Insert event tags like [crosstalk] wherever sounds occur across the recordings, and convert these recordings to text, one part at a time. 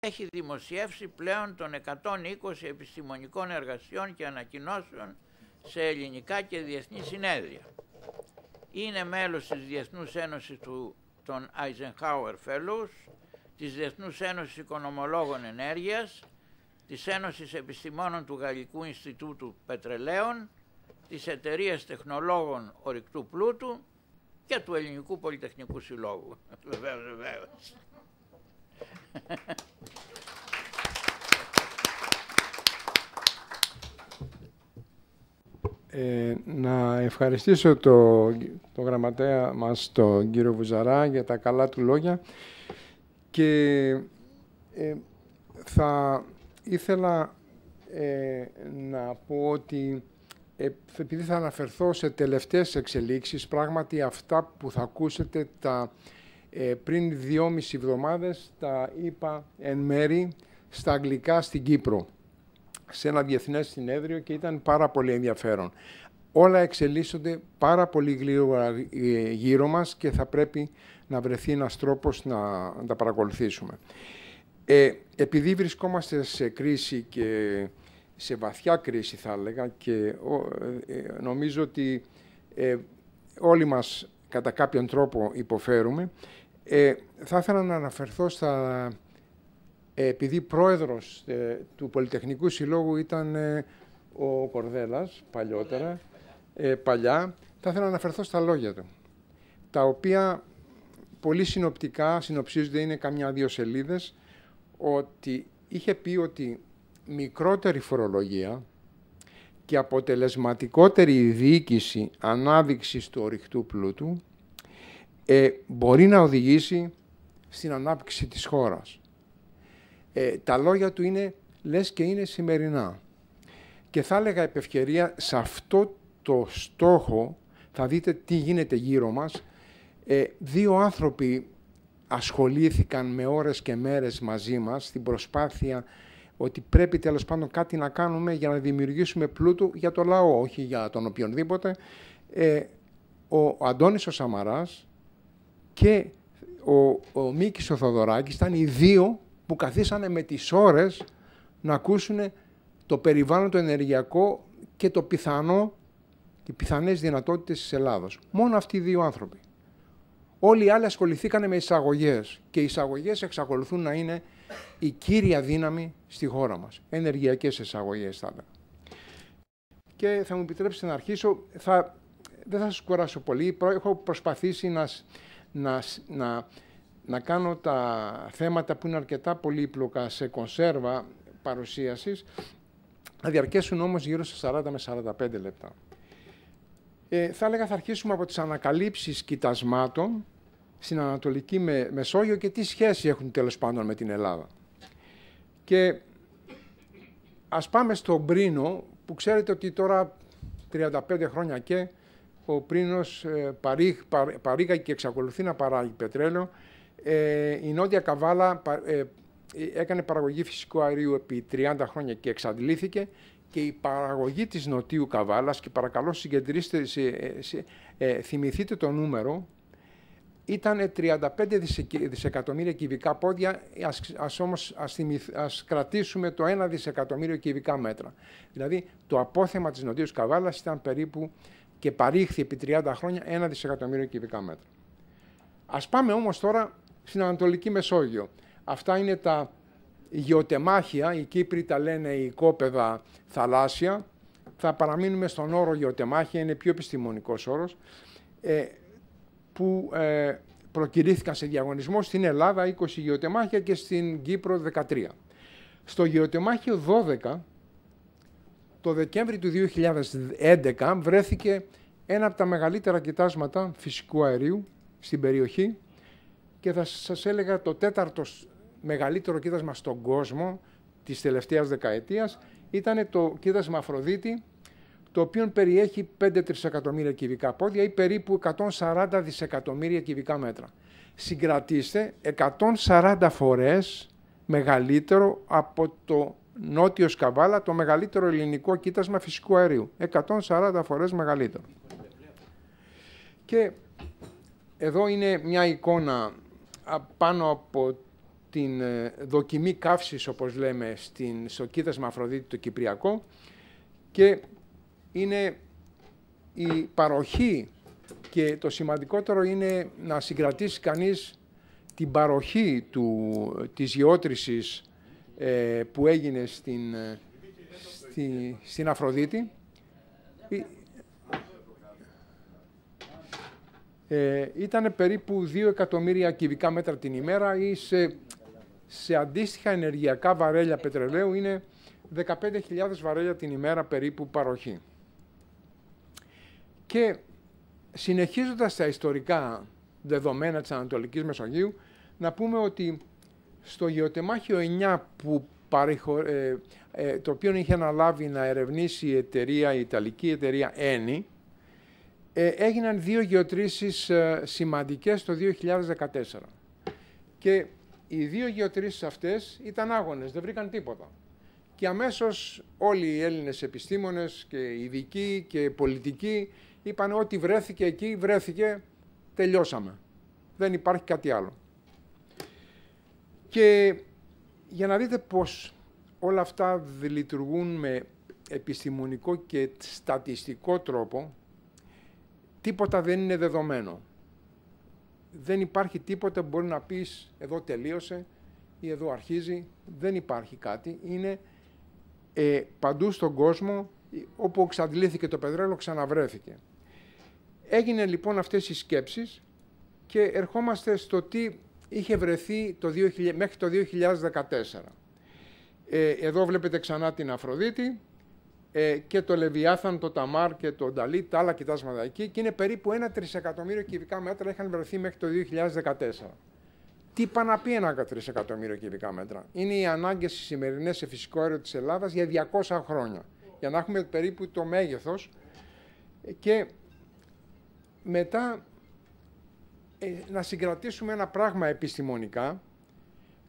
έχει δημοσιεύσει πλέον των 120 επιστημονικών εργασιών και ανακοινώσεων σε ελληνικά και διεθνή συνέδρια. Είναι μέλος της Διεθνούς Ένωσης του, των Eisenhower Fellows, της Διεθνούς Ένωσης Οικονομολόγων Ενέργειας, της Ένωσης Επιστημόνων του Γαλλικού Ινστιτούτου Πετρελαίων, της Εταιρείας Τεχνολόγων Ορυκτού Πλούτου και του Ελληνικού Πολυτεχνικού Συλλόγου. [laughs] Βεβαίως, ε, να ευχαριστήσω το, το γραμματέα μας, τον κύριο Βουζαρά, για τα καλά του λόγια και ε, θα ήθελα ε, να πω ότι επειδή θα αναφερθώ σε τελευταίες εξελίξεις, πράγματι αυτά που θα ακούσετε τα ε, πριν δυόμιση εβδομάδες τα είπα εν μέρη στα αγγλικά στην Κύπρο σε ένα διεθνές συνέδριο και ήταν πάρα πολύ ενδιαφέρον. Όλα εξελίσσονται πάρα πολύ ε, γύρω μας και θα πρέπει να βρεθεί ένας τρόπος να, να τα παρακολουθήσουμε. Ε, επειδή βρισκόμαστε σε κρίση και σε βαθιά κρίση θα έλεγα και ε, νομίζω ότι ε, όλοι μας κατά κάποιον τρόπο υποφέρουμε ε, θα ήθελα να αναφερθώ στα... Ε, επειδή πρόεδρος ε, του Πολυτεχνικού Συλλόγου ήταν ε, ο Κορδέλας παλιότερα, παλιά, θα ήθελα να αναφερθώ στα λόγια του, τα οποία πολύ συνοπτικά συνοψίζονται, είναι καμιά-δύο σελίδες, ότι είχε πει ότι μικρότερη φορολογία και αποτελεσματικότερη διοίκηση ανάδειξης του ορυχτού πλούτου ε, μπορεί να οδηγήσει στην ανάπτυξη της χώρας. Ε, τα λόγια του είναι, λες και είναι σημερινά. Και θα έλεγα επευκαιρία, σε αυτό το στόχο, θα δείτε τι γίνεται γύρω μας, ε, δύο άνθρωποι ασχολήθηκαν με ώρες και μέρες μαζί μας στην προσπάθεια ότι πρέπει τέλος πάντων κάτι να κάνουμε για να δημιουργήσουμε πλούτο για το λαό, όχι για τον οποιονδήποτε. Ε, ο Αντώνης ο Σαμαράς και ο, ο Μίκης ο Θοδωράκης ήταν οι δύο που καθίσανε με τις ώρες να ακούσουν το περιβάλλον το ενεργειακό και το πιθανό, οι πιθανές δυνατότητες της Ελλάδος. Μόνο αυτοί οι δύο άνθρωποι. Όλοι οι άλλοι ασχοληθήκανε με εισαγωγές και οι εισαγωγές εξακολουθούν να είναι η κύρια δύναμη στη χώρα μας. Ενεργειακές εισαγωγές θα έλεγα. Και θα μου επιτρέψετε να αρχίσω. Θα, δεν θα σας κουράσω πολύ. Έχω προσπαθήσει να, να, να, κάνω τα θέματα που είναι αρκετά πολύπλοκα σε κονσέρβα παρουσίασης, να διαρκέσουν όμως γύρω στα 40 με 45 λεπτά. Ε, θα έλεγα θα αρχίσουμε από τις ανακαλύψεις κοιτασμάτων στην Ανατολική με, Μεσόγειο και τι σχέση έχουν τέλος πάντων με την Ελλάδα. Και ας πάμε στον Πρίνο που ξέρετε ότι τώρα 35 χρόνια και ο πρίνος ε, παρήγα και εξακολουθεί να παράγει πετρέλαιο. Ε, η Νότια Καβάλα ε, έκανε παραγωγή φυσικού αερίου επί 30 χρόνια και εξαντλήθηκε και η παραγωγή της Νοτίου Καβάλας και παρακαλώ συγκεντρήστε, θυμηθείτε το νούμερο ήταν 35 δισεκατομμύρια κυβικά πόδια, ας, ας όμως ας, κρατήσουμε το 1 δισεκατομμύριο κυβικά μέτρα. Δηλαδή το απόθεμα της Νοτίους Καβάλας ήταν περίπου και παρήχθη επί 30 χρόνια ένα δισεκατομμύριο κυβικά μέτρα. Ας πάμε όμως τώρα στην Ανατολική Μεσόγειο. Αυτά είναι τα γεωτεμάχια, οι Κύπροι τα λένε οι κόπεδα θαλάσσια. Θα παραμείνουμε στον όρο γεωτεμάχια, είναι πιο επιστημονικός όρος, ε, που ε, προκυρήθηκαν σε διαγωνισμό στην Ελλάδα 20 γεωτεμάχια και στην Κύπρο 13. Στο γεωτεμάχιο 12, το Δεκέμβρη του 2011 βρέθηκε ένα από τα μεγαλύτερα κοιτάσματα φυσικού αερίου στην περιοχή και θα σας έλεγα το τέταρτο μεγαλύτερο κοίτασμα στον κόσμο της τελευταίας δεκαετίας ήταν το κοίτασμα Αφροδίτη το οποίο περιέχει 5 τρισεκατομμύρια κυβικά πόδια ή περίπου 140 δισεκατομμύρια κυβικά μέτρα. Συγκρατήστε 140 φορές μεγαλύτερο από το νότιο Σκαβάλα, το μεγαλύτερο ελληνικό κοίτασμα φυσικού αερίου. 140 φορές μεγαλύτερο. Και εδώ είναι μια εικόνα πάνω από την ε, δοκιμή καύσης, όπως λέμε, στην, στο κοίτασμα Αφροδίτη το Κυπριακό και είναι η παροχή και το σημαντικότερο είναι να συγκρατήσει κανείς την παροχή του, της γεώτρησης ε, που έγινε στην, ε, στη, στην Αφροδίτη. ε, ήταν περίπου 2 εκατομμύρια κυβικά μέτρα την ημέρα ή σε, σε αντίστοιχα ενεργειακά βαρέλια πετρελαίου είναι 15.000 βαρέλια την ημέρα περίπου παροχή. Και συνεχίζοντας τα ιστορικά δεδομένα της Ανατολικής Μεσογείου, να πούμε ότι στο γεωτεμάχιο 9 που ε, ε, το οποίο είχε αναλάβει να ερευνήσει η εταιρεία, η Ιταλική εταιρεία ΕΝΗ, ε, έγιναν δύο γεωτρήσεις ε, σημαντικές το 2014. Και οι δύο γεωτρήσεις αυτές ήταν άγονες, δεν βρήκαν τίποτα. Και αμέσως όλοι οι Έλληνες επιστήμονες και ειδικοί και πολιτικοί είπαν ότι βρέθηκε εκεί, βρέθηκε, τελειώσαμε. Δεν υπάρχει κάτι άλλο. Και για να δείτε πώς όλα αυτά λειτουργούν με επιστημονικό και στατιστικό τρόπο, τίποτα δεν είναι δεδομένο. Δεν υπάρχει τίποτα που μπορεί να πεις εδώ τελείωσε ή εδώ αρχίζει. Δεν υπάρχει κάτι. Είναι ε, παντού στον κόσμο όπου εξαντλήθηκε το πετρέλαιο ξαναβρέθηκε. Έγινε λοιπόν αυτές οι σκέψεις και ερχόμαστε στο τι είχε βρεθεί το μέχρι το 2014. Ε, εδώ βλέπετε ξανά την Αφροδίτη ε, και το Λεβιάθαν, το Ταμάρ και το Νταλή, τα άλλα κοιτάσματα εκεί και είναι περίπου ένα τρισεκατομμύριο κυβικά μέτρα είχαν βρεθεί μέχρι το 2014. Τι είπα να πει ένα τρισεκατομμύριο κυβικά μέτρα. Είναι οι ανάγκες σημερινές σε φυσικό αέριο της Ελλάδας για 200 χρόνια. Για να έχουμε περίπου το μέγεθος. Και μετά ε, να συγκρατήσουμε ένα πράγμα επιστημονικά.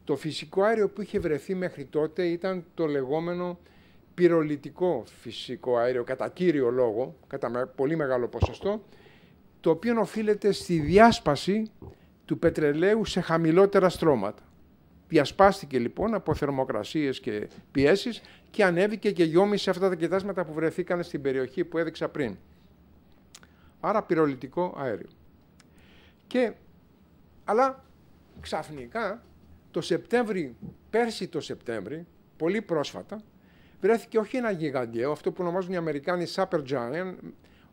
Το φυσικό αέριο που είχε βρεθεί μέχρι τότε ήταν το λεγόμενο πυρολιτικό φυσικό αέριο κατά κύριο λόγο, κατά πολύ μεγάλο ποσοστό, το οποίο οφείλεται στη διάσπαση του πετρελαίου σε χαμηλότερα στρώματα. Διασπάστηκε λοιπόν από θερμοκρασίες και πιέσεις και ανέβηκε και γιόμισε αυτά τα κοιτάσματα που βρεθήκαν στην περιοχή που έδειξα πριν. Άρα πυρολιτικό αέριο. Και, αλλά ξαφνικά το Σεπτέμβρη, πέρσι το Σεπτέμβρη, πολύ πρόσφατα, βρέθηκε όχι ένα γιγαντιαίο, αυτό που ονομάζουν οι Αμερικάνοι super giant,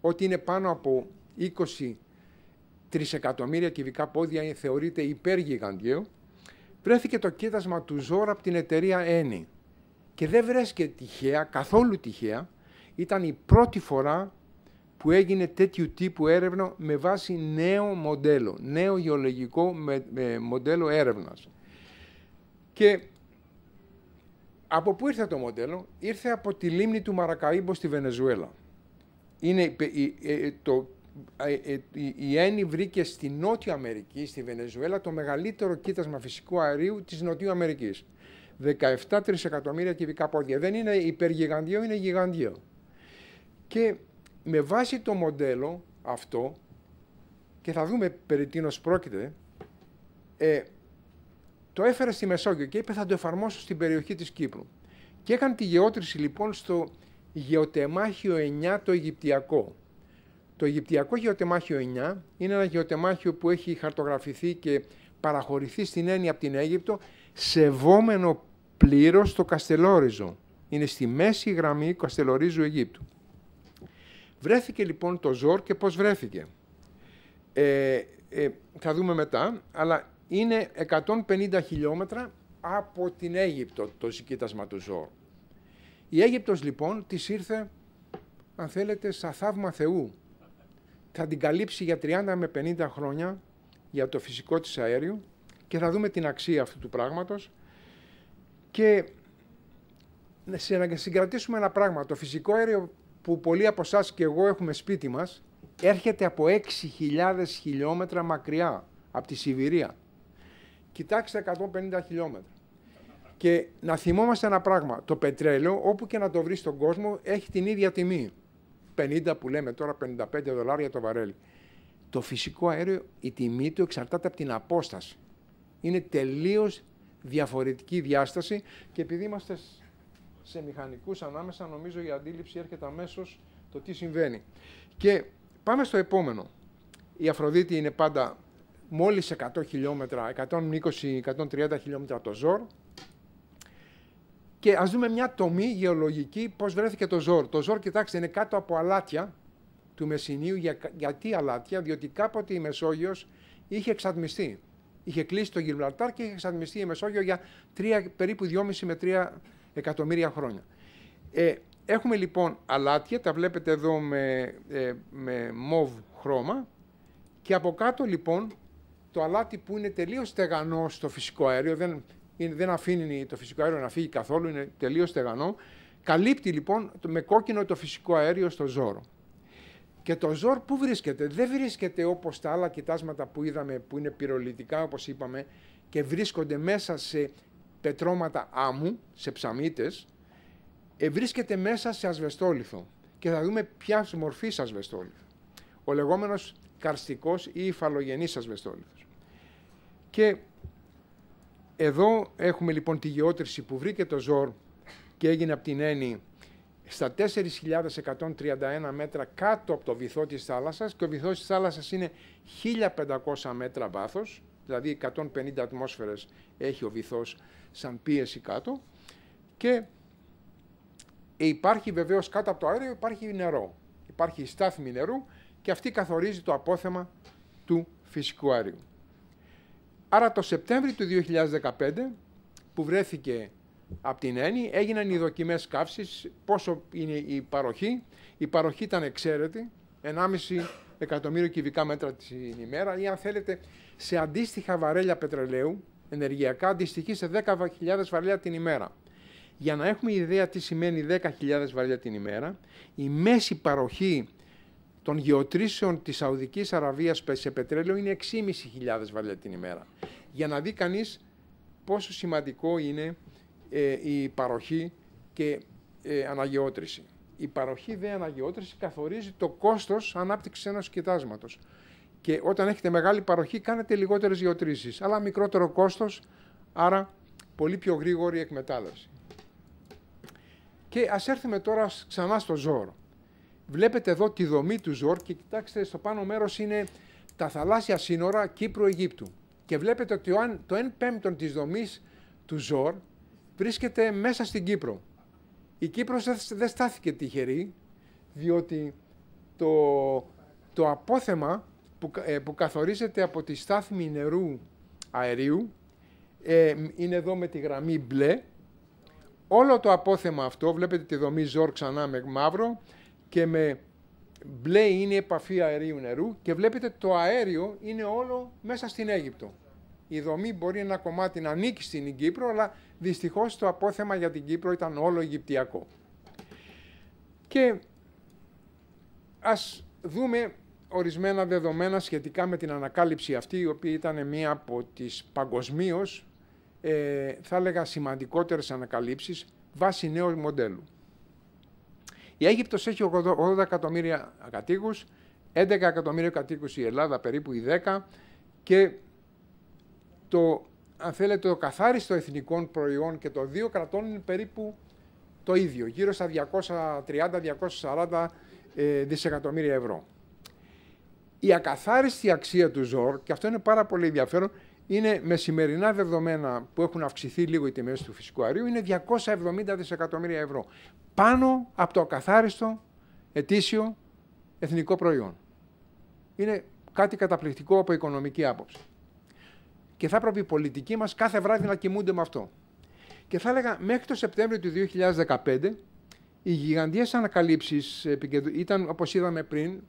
ότι είναι πάνω από 20 τρισεκατομμύρια κυβικά πόδια, θεωρείται υπεργιγαντιαίο, βρέθηκε το κοίτασμα του Ζόρα από την εταιρεία Eni. Και δεν βρέθηκε τυχαία, καθόλου τυχαία, ήταν η πρώτη φορά που έγινε τέτοιου τύπου έρευνα με βάση νέο μοντέλο, νέο γεωλογικό μοντέλο έρευνας. Και από πού ήρθε το μοντέλο, ήρθε από τη λίμνη του Μαρακαΐμπο στη Βενεζουέλα. Είναι, η Έννη ε, ε, ε, βρήκε στη Νότια Αμερική, στη Βενεζουέλα, το μεγαλύτερο κοίτασμα φυσικού αερίου της Νοτιού Αμερικής. 17 τρισεκατομμύρια κυβικά πόδια. Δεν είναι υπεργιγαντιό, είναι γιγαντιό. Και με βάση το μοντέλο αυτό, και θα δούμε περί τίνος πρόκειται, το έφερε στη Μεσόγειο και είπε θα το εφαρμόσω στην περιοχή της Κύπρου. Και έκανε τη γεώτρηση λοιπόν στο γεωτεμάχιο 9 το Αιγυπτιακό. Το Αιγυπτιακό γεωτεμάχιο 9 είναι ένα γεωτεμάχιο που έχει χαρτογραφηθεί και παραχωρηθεί στην έννοια από την Αίγυπτο σεβόμενο πλήρως το Καστελόριζο. Είναι στη μέση γραμμή Καστελορίζου Αιγύπτου. Βρέθηκε λοιπόν το Ζόρ και πώς βρέθηκε. ε, ε θα δούμε μετά, αλλά είναι 150 χιλιόμετρα από την Αίγυπτο το ζυκίτασμα του ζώου. Η Αίγυπτος λοιπόν της ήρθε, αν θέλετε, σαν θαύμα Θεού. Θα την καλύψει για 30 με 50 χρόνια για το φυσικό της αέριο και θα δούμε την αξία αυτού του πράγματος και να συγκρατήσουμε ένα πράγμα. Το φυσικό αέριο που πολλοί από εσάς και εγώ έχουμε σπίτι μας έρχεται από 6.000 χιλιόμετρα μακριά, από τη Σιβηρία κοιτάξτε 150 χιλιόμετρα. Και να θυμόμαστε ένα πράγμα. Το πετρέλαιο, όπου και να το βρεις στον κόσμο, έχει την ίδια τιμή. 50 που λέμε τώρα, 55 δολάρια το βαρέλι. Το φυσικό αέριο, η τιμή του εξαρτάται από την απόσταση. Είναι τελείως διαφορετική διάσταση και επειδή είμαστε σε μηχανικούς ανάμεσα, νομίζω η αντίληψη έρχεται αμέσως το τι συμβαίνει. Και πάμε στο επόμενο. Η Αφροδίτη είναι πάντα μόλις 100 χιλιόμετρα, 120-130 χιλιόμετρα το ΖΟΡ. Και ας δούμε μια τομή γεωλογική πώς βρέθηκε το ΖΟΡ. Το ΖΟΡ, κοιτάξτε, είναι κάτω από αλάτια του Μεσσηνίου. Για, γιατί αλάτια, διότι κάποτε η Μεσόγειος είχε εξατμιστεί. Είχε κλείσει το Γιβραλτάρ και είχε εξατμιστεί η Μεσόγειο για 3, περίπου 2,5 με 3 εκατομμύρια χρόνια. Ε, έχουμε λοιπόν αλάτια, τα βλέπετε εδώ με, ε, με μοβ χρώμα, και από κάτω λοιπόν το αλάτι που είναι τελείως στεγανό στο φυσικό αέριο, δεν, δεν αφήνει το φυσικό αέριο να φύγει καθόλου, είναι τελείως στεγανό. Καλύπτει λοιπόν με κόκκινο το φυσικό αέριο στο ζόρο Και το ζόρ που βρίσκεται, δεν βρίσκεται όπως τα άλλα κοιτάσματα που είδαμε που είναι πυρολιτικά όπως είπαμε και βρίσκονται μέσα σε πετρώματα άμμου, σε ψαμίτες, ε, βρίσκεται μέσα σε ασβεστόλιθο και θα δούμε ποια μορφή ασβεστόλιθο. Ο λεγόμενος καρστικός ή υφαλογενής ασβεστόλιθος. Και εδώ έχουμε λοιπόν τη γεώτρηση που βρήκε το ΖΟΡ και έγινε από την έννοια στα 4.131 μέτρα κάτω από το βυθό της θάλασσας και ο βυθός της θάλασσας είναι 1.500 μέτρα βάθος, δηλαδή 150 ατμόσφαιρες έχει ο βυθός σαν πίεση κάτω και υπάρχει βεβαίως κάτω από το αέριο υπάρχει νερό, υπάρχει η στάθμη νερού και αυτή καθορίζει το απόθεμα του φυσικού αερίου. Άρα το Σεπτέμβριο του 2015 που βρέθηκε από την ΕΝΗ έγιναν οι δοκιμές καύσης, πόσο είναι η παροχή. Η παροχή ήταν εξαίρετη, 1,5 εκατομμύριο κυβικά μέτρα την ημέρα ή αν θέλετε σε αντίστοιχα βαρέλια πετρελαίου, ενεργειακά αντιστοιχεί σε 10.000 βαρέλια την ημέρα. Για να έχουμε ιδέα τι σημαίνει 10.000 βαρέλια την ημέρα, η μέση παροχή των γεωτρήσεων της Σαουδικής Αραβίας σε πετρέλαιο είναι 6.500 βαρέλια την ημέρα. Για να δει κανείς πόσο σημαντικό είναι ε, η παροχή και ε, αναγεώτρηση. Η παροχή δε αναγεώτρηση καθορίζει το κόστος ανάπτυξης ενός κοιτάσματος. Και όταν έχετε μεγάλη παροχή κάνετε λιγότερες γεωτρήσεις, αλλά μικρότερο κόστος, άρα πολύ πιο γρήγορη εκμετάλλευση. Και ας έρθουμε τώρα ξανά στο ζώο. Βλέπετε εδώ τη δομή του ΖΟΡ και κοιτάξτε στο πάνω μέρος είναι τα θαλάσσια σύνορα Κύπρου-Αιγύπτου. Και βλέπετε ότι το 1 πέμπτον της δομής του ΖΟΡ βρίσκεται μέσα στην Κύπρο. Η Κύπρος δεν στάθηκε τυχερή, διότι το, το απόθεμα ε, που, καθορίζεται από τη στάθμη νερού αερίου ε, είναι εδώ με τη γραμμή μπλε. Όλο το απόθεμα αυτό, βλέπετε τη δομή ΖΟΡ ξανά με μαύρο, και με μπλε είναι η επαφή αερίου νερού και βλέπετε το αέριο είναι όλο μέσα στην Αίγυπτο. Η δομή μπορεί ένα κομμάτι να ανήκει στην Κύπρο, αλλά δυστυχώς το απόθεμα για την Κύπρο ήταν όλο Αιγυπτιακό. Και ας δούμε ορισμένα δεδομένα σχετικά με την ανακάλυψη αυτή, η οποία ήταν μία από τις παγκοσμίως, ε, θα έλεγα σημαντικότερες ανακαλύψεις, βάσει νέου μοντέλου. Η Αίγυπτος έχει 80 εκατομμύρια κατοίκους, 11 εκατομμύρια κατοίκους η Ελλάδα, περίπου οι 10 και το, αν θέλετε, το καθάριστο εθνικών προϊόν και το δύο κρατών είναι περίπου το ίδιο, γύρω στα 230-240 ε, δισεκατομμύρια ευρώ. Η ακαθάριστη αξία του ΖΟΡ, και αυτό είναι πάρα πολύ ενδιαφέρον, είναι με σημερινά δεδομένα που έχουν αυξηθεί λίγο οι τιμές του φυσικού αερίου, είναι 270 δισεκατομμύρια ευρώ. Πάνω από το ακαθάριστο ετήσιο εθνικό προϊόν. Είναι κάτι καταπληκτικό από οικονομική άποψη. Και θα έπρεπε οι πολιτικοί μας κάθε βράδυ να κοιμούνται με αυτό. Και θα έλεγα μέχρι το Σεπτέμβριο του 2015 οι γιγαντιές ανακαλύψεις ήταν όπως είδαμε πριν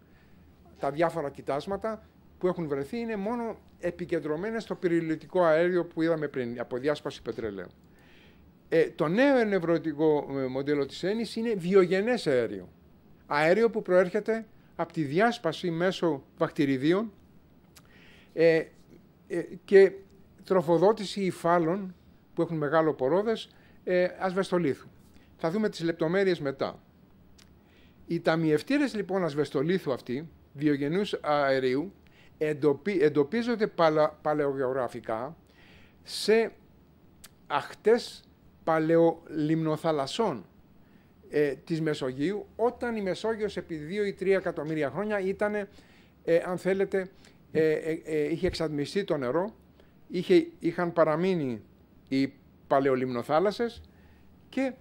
τα διάφορα κοιτάσματα που έχουν βρεθεί είναι μόνο επικεντρωμένες στο περιληπτικό αέριο που είδαμε πριν, από διάσπαση πετρελαίου. Ε, το νέο ενευρωτικό ε, μοντέλο της έννης είναι βιογενές αέριο. Αέριο που προέρχεται από τη διάσπαση μέσω βακτηριδίων ε, ε, και τροφοδότηση υφάλων που έχουν μεγάλο πορόδες ε, ασβεστολίθου. Θα δούμε τις λεπτομέρειες μετά. Οι ταμιευτήρες λοιπόν ασβεστολίθου αυτοί, βιογενούς αερίου, εντοπίζονται παλαιογεωγραφικά σε αχτές παλαιολιμνοθαλασσών ε, της Μεσογείου, όταν η Μεσόγειος επί 2 ή 3 εκατομμύρια χρόνια ήταν, ε, αν θέλετε, ε, είχε εξατμιστεί το νερό, είχε, είχαν παραμείνει οι παλαιολιμνοθάλασσες και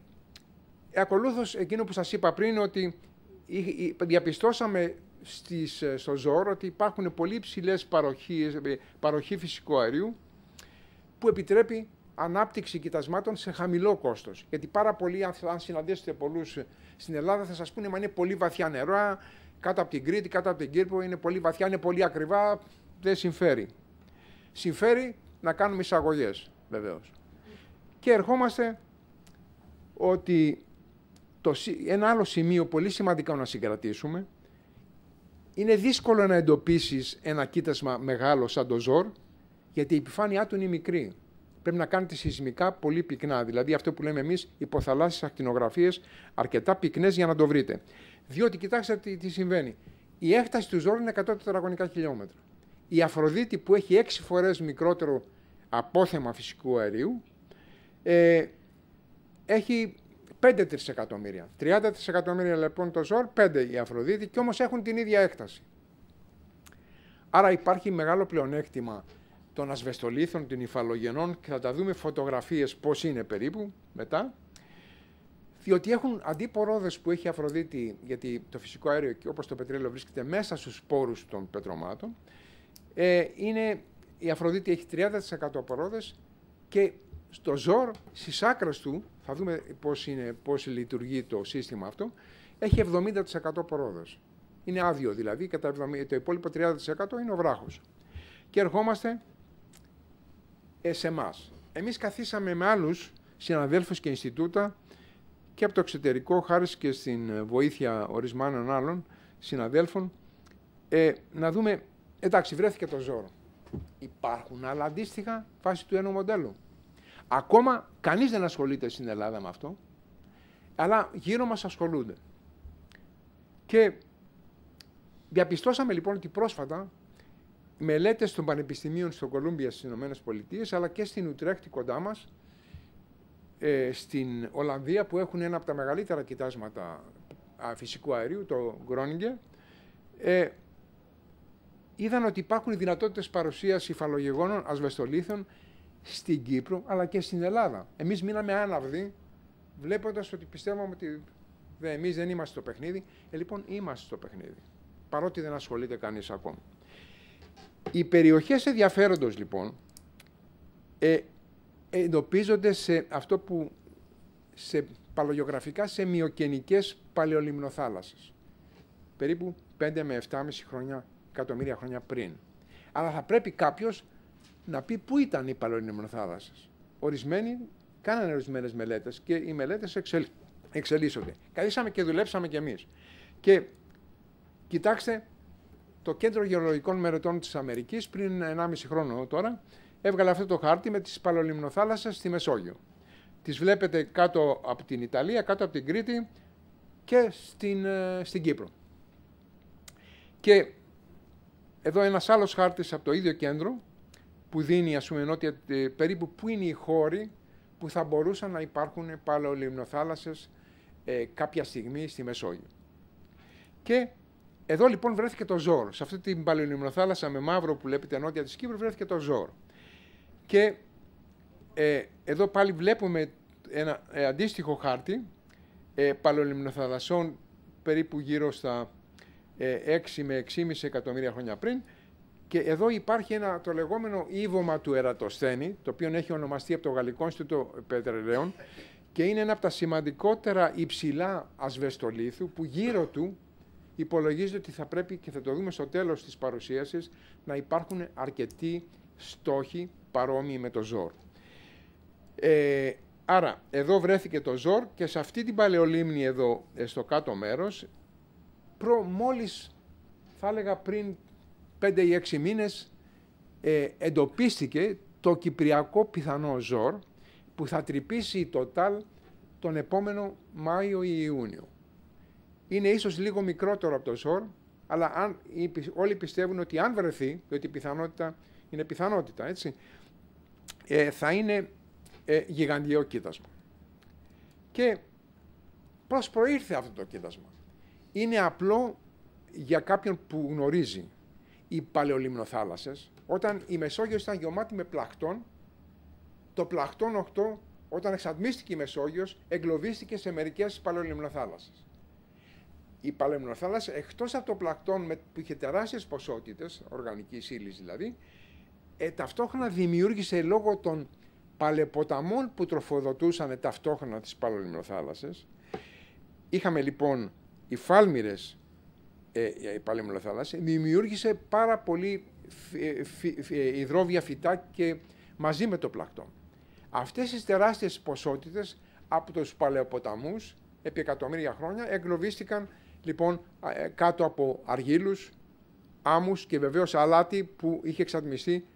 ακολούθως εκείνο που σας είπα πριν ότι διαπιστώσαμε στις, ε, στο ζώο ότι υπάρχουν πολύ ψηλές παροχές, ε, παροχή φυσικού αερίου που επιτρέπει ανάπτυξη κοιτασμάτων σε χαμηλό κόστος. Γιατί πάρα πολλοί, αν συναντήσετε πολλούς ε, στην Ελλάδα, θα σας πούνε: Μα είναι πολύ βαθιά νερά, κάτω από την Κρήτη, κάτω από την Κύρπο, είναι πολύ βαθιά, είναι πολύ ακριβά. Δεν συμφέρει. Συμφέρει να κάνουμε εισαγωγές, βεβαίως. Και ερχόμαστε ότι το, ένα άλλο σημείο πολύ σημαντικό να συγκρατήσουμε είναι δύσκολο να εντοπίσεις ένα κοίτασμα μεγάλο σαν το ζόρ, γιατί η επιφάνειά του είναι μικρή. Πρέπει να κάνετε σεισμικά πολύ πυκνά. Δηλαδή αυτό που λέμε εμείς, υποθαλάσσιες ακτινογραφίες, αρκετά πυκνές για να το βρείτε. Διότι κοιτάξτε τι, συμβαίνει. Η έκταση του ζόρου είναι 100 τετραγωνικά χιλιόμετρα. Η Αφροδίτη που έχει 6 φορές μικρότερο απόθεμα φυσικού αερίου, ε, έχει 5 τρισεκατομμύρια. 30 τρισεκατομμύρια λοιπόν το ΖΟΡ, 5 η Αφροδίτη και όμως έχουν την ίδια έκταση. Άρα υπάρχει μεγάλο πλεονέκτημα των ασβεστολίθων, των υφαλογενών και θα τα δούμε φωτογραφίες πώς είναι περίπου μετά. Διότι έχουν αντί που έχει η Αφροδίτη, γιατί το φυσικό αέριο και όπως το πετρέλαιο βρίσκεται μέσα στους σπόρους των πετρωμάτων, ε, είναι, η Αφροδίτη έχει 30% πορόδες και στο ΖΟΡ, στις άκρες του, θα δούμε πώς πώς λειτουργεί το σύστημα αυτό, έχει 70% πρόοδος. Είναι άδειο δηλαδή, κατά το υπόλοιπο 30% είναι ο βράχος. Και ερχόμαστε σε εμά. Εμείς καθίσαμε με άλλους συναδέλφους και Ινστιτούτα και από το εξωτερικό, χάρη και στην βοήθεια ορισμένων άλλων συναδέλφων, ε, να δούμε. Εντάξει, βρέθηκε το ζώο. Υπάρχουν άλλα αντίστοιχα βάσει του ενό μοντέλου. Ακόμα κανείς δεν ασχολείται στην Ελλάδα με αυτό, αλλά γύρω μας ασχολούνται. Και διαπιστώσαμε λοιπόν ότι πρόσφατα μελέτες των πανεπιστημίων στο Κολούμπια στις Ηνωμένες Πολιτείες, αλλά και στην Ουτρέχτη κοντά μας, ε, στην Ολλανδία που έχουν ένα από τα μεγαλύτερα κοιτάσματα φυσικού αερίου, το Γκρόνιγκε, ε, είδαν ότι υπάρχουν δυνατότητες παρουσίας υφαλογεγόνων, ασβεστολίθων στην Κύπρο αλλά και στην Ελλάδα. Εμείς μείναμε άναυδοι βλέποντας ότι πιστεύαμε ότι δε, εμείς δεν είμαστε το παιχνίδι. Ε, λοιπόν, είμαστε το παιχνίδι, παρότι δεν ασχολείται κανείς ακόμα. Οι περιοχές ενδιαφέροντος, λοιπόν, ε, εντοπίζονται σε αυτό που σε παλαιογραφικά σε μειοκενικές παλαιολιμνοθάλασσες. Περίπου 5 με 7,5 χρόνια, εκατομμύρια χρόνια πριν. Αλλά θα πρέπει κάποιος να πει πού ήταν η μονοθάλασσας. Ορισμένοι κάνανε ορισμένες μελέτες και οι μελέτες εξελ... εξελίσσονται. Καθίσαμε και δουλέψαμε κι εμείς. Και κοιτάξτε, το Κέντρο Γεωλογικών Μελετών της Αμερικής πριν 1,5 χρόνο τώρα έβγαλε αυτό το χάρτη με τις παλαιολιμνοθάλασσε στη Μεσόγειο. Τις βλέπετε κάτω από την Ιταλία, κάτω από την Κρήτη και στην, ε, στην Κύπρο. Και εδώ ένας άλλος χάρτης από το ίδιο κέντρο που δίνει ας πούμε, ε, περίπου πού είναι οι χώροι που θα μπορούσαν να υπάρχουν παλαιολιμνοθάλασσες ε, κάποια στιγμή στη Μεσόγειο. Και εδώ λοιπόν βρέθηκε το Ζόρο. Σε αυτή την παλαιολιμνοθάλασσα με μαύρο που βλέπετε νότια της Κύπρου βρέθηκε το Ζόρο. Και ε, εδώ πάλι βλέπουμε ένα ε, αντίστοιχο χάρτη ε, παλαιολιμνοθαλασσών περίπου γύρω στα 6 ε, με 6,5 εκατομμύρια χρόνια πριν και εδώ υπάρχει ένα, το λεγόμενο ύβωμα του ερατοσθένη, το οποίο έχει ονομαστεί από το Γαλλικό Ινστιτούτο Πετρελαίων και είναι ένα από τα σημαντικότερα υψηλά ασβεστολίθου που γύρω του υπολογίζεται ότι θα πρέπει και θα το δούμε στο τέλος της παρουσίασης να υπάρχουν αρκετοί στόχοι παρόμοιοι με το ΖΟΡ. Ε, άρα, εδώ βρέθηκε το ΖΟΡ και σε αυτή την παλαιολίμνη εδώ, ε, στο κάτω μέρος, προ, μόλις, θα έλεγα πριν 5 ή 6 μήνες ε, εντοπίστηκε το κυπριακό πιθανό ζόρ που θα τρυπήσει η ΤΑΛ τον επόμενο Μάιο ή Ιούνιο. Είναι ίσως λίγο μικρότερο από το ζόρ, αλλά αν, όλοι πιστεύουν ότι αν βρεθεί, διότι η πιθανότητα είναι πιθανότητα, έτσι, ε, θα είναι ε, γιγαντιό κοίτασμα. Και πώς προήρθε αυτό το κοίτασμα. Είναι απλό για κάποιον που γνωρίζει οι παλαιολιμνοθάλασσες, όταν η Μεσόγειος ήταν γεμάτη με πλακτόν, το πλακτόν 8, όταν εξατμίστηκε η Μεσόγειος, εγκλωβίστηκε σε μερικές παλαιολιμνοθάλασσες. Η παλαιολιμνοθάλασσα, εκτός από το πλακτόν που είχε τεράστιες ποσότητες, οργανικής ύλης δηλαδή, ε, ταυτόχρονα δημιούργησε λόγω των παλαιποταμών που τροφοδοτούσαν ταυτόχρονα τις παλαιολιμνοθάλασσες. Είχαμε λοιπόν οι φάλμηρες ε, ε, η παλέμουλα δημιούργησε πάρα πολύ ε, υδρόβια φυτά και μαζί με το πλακτό. Αυτές τις τεράστιες ποσότητες από τους παλαιοποταμούς επί εκατομμύρια χρόνια εγκλωβίστηκαν λοιπόν κάτω από αργύλους, άμμους και βεβαίως αλάτι που είχε εξατμιστεί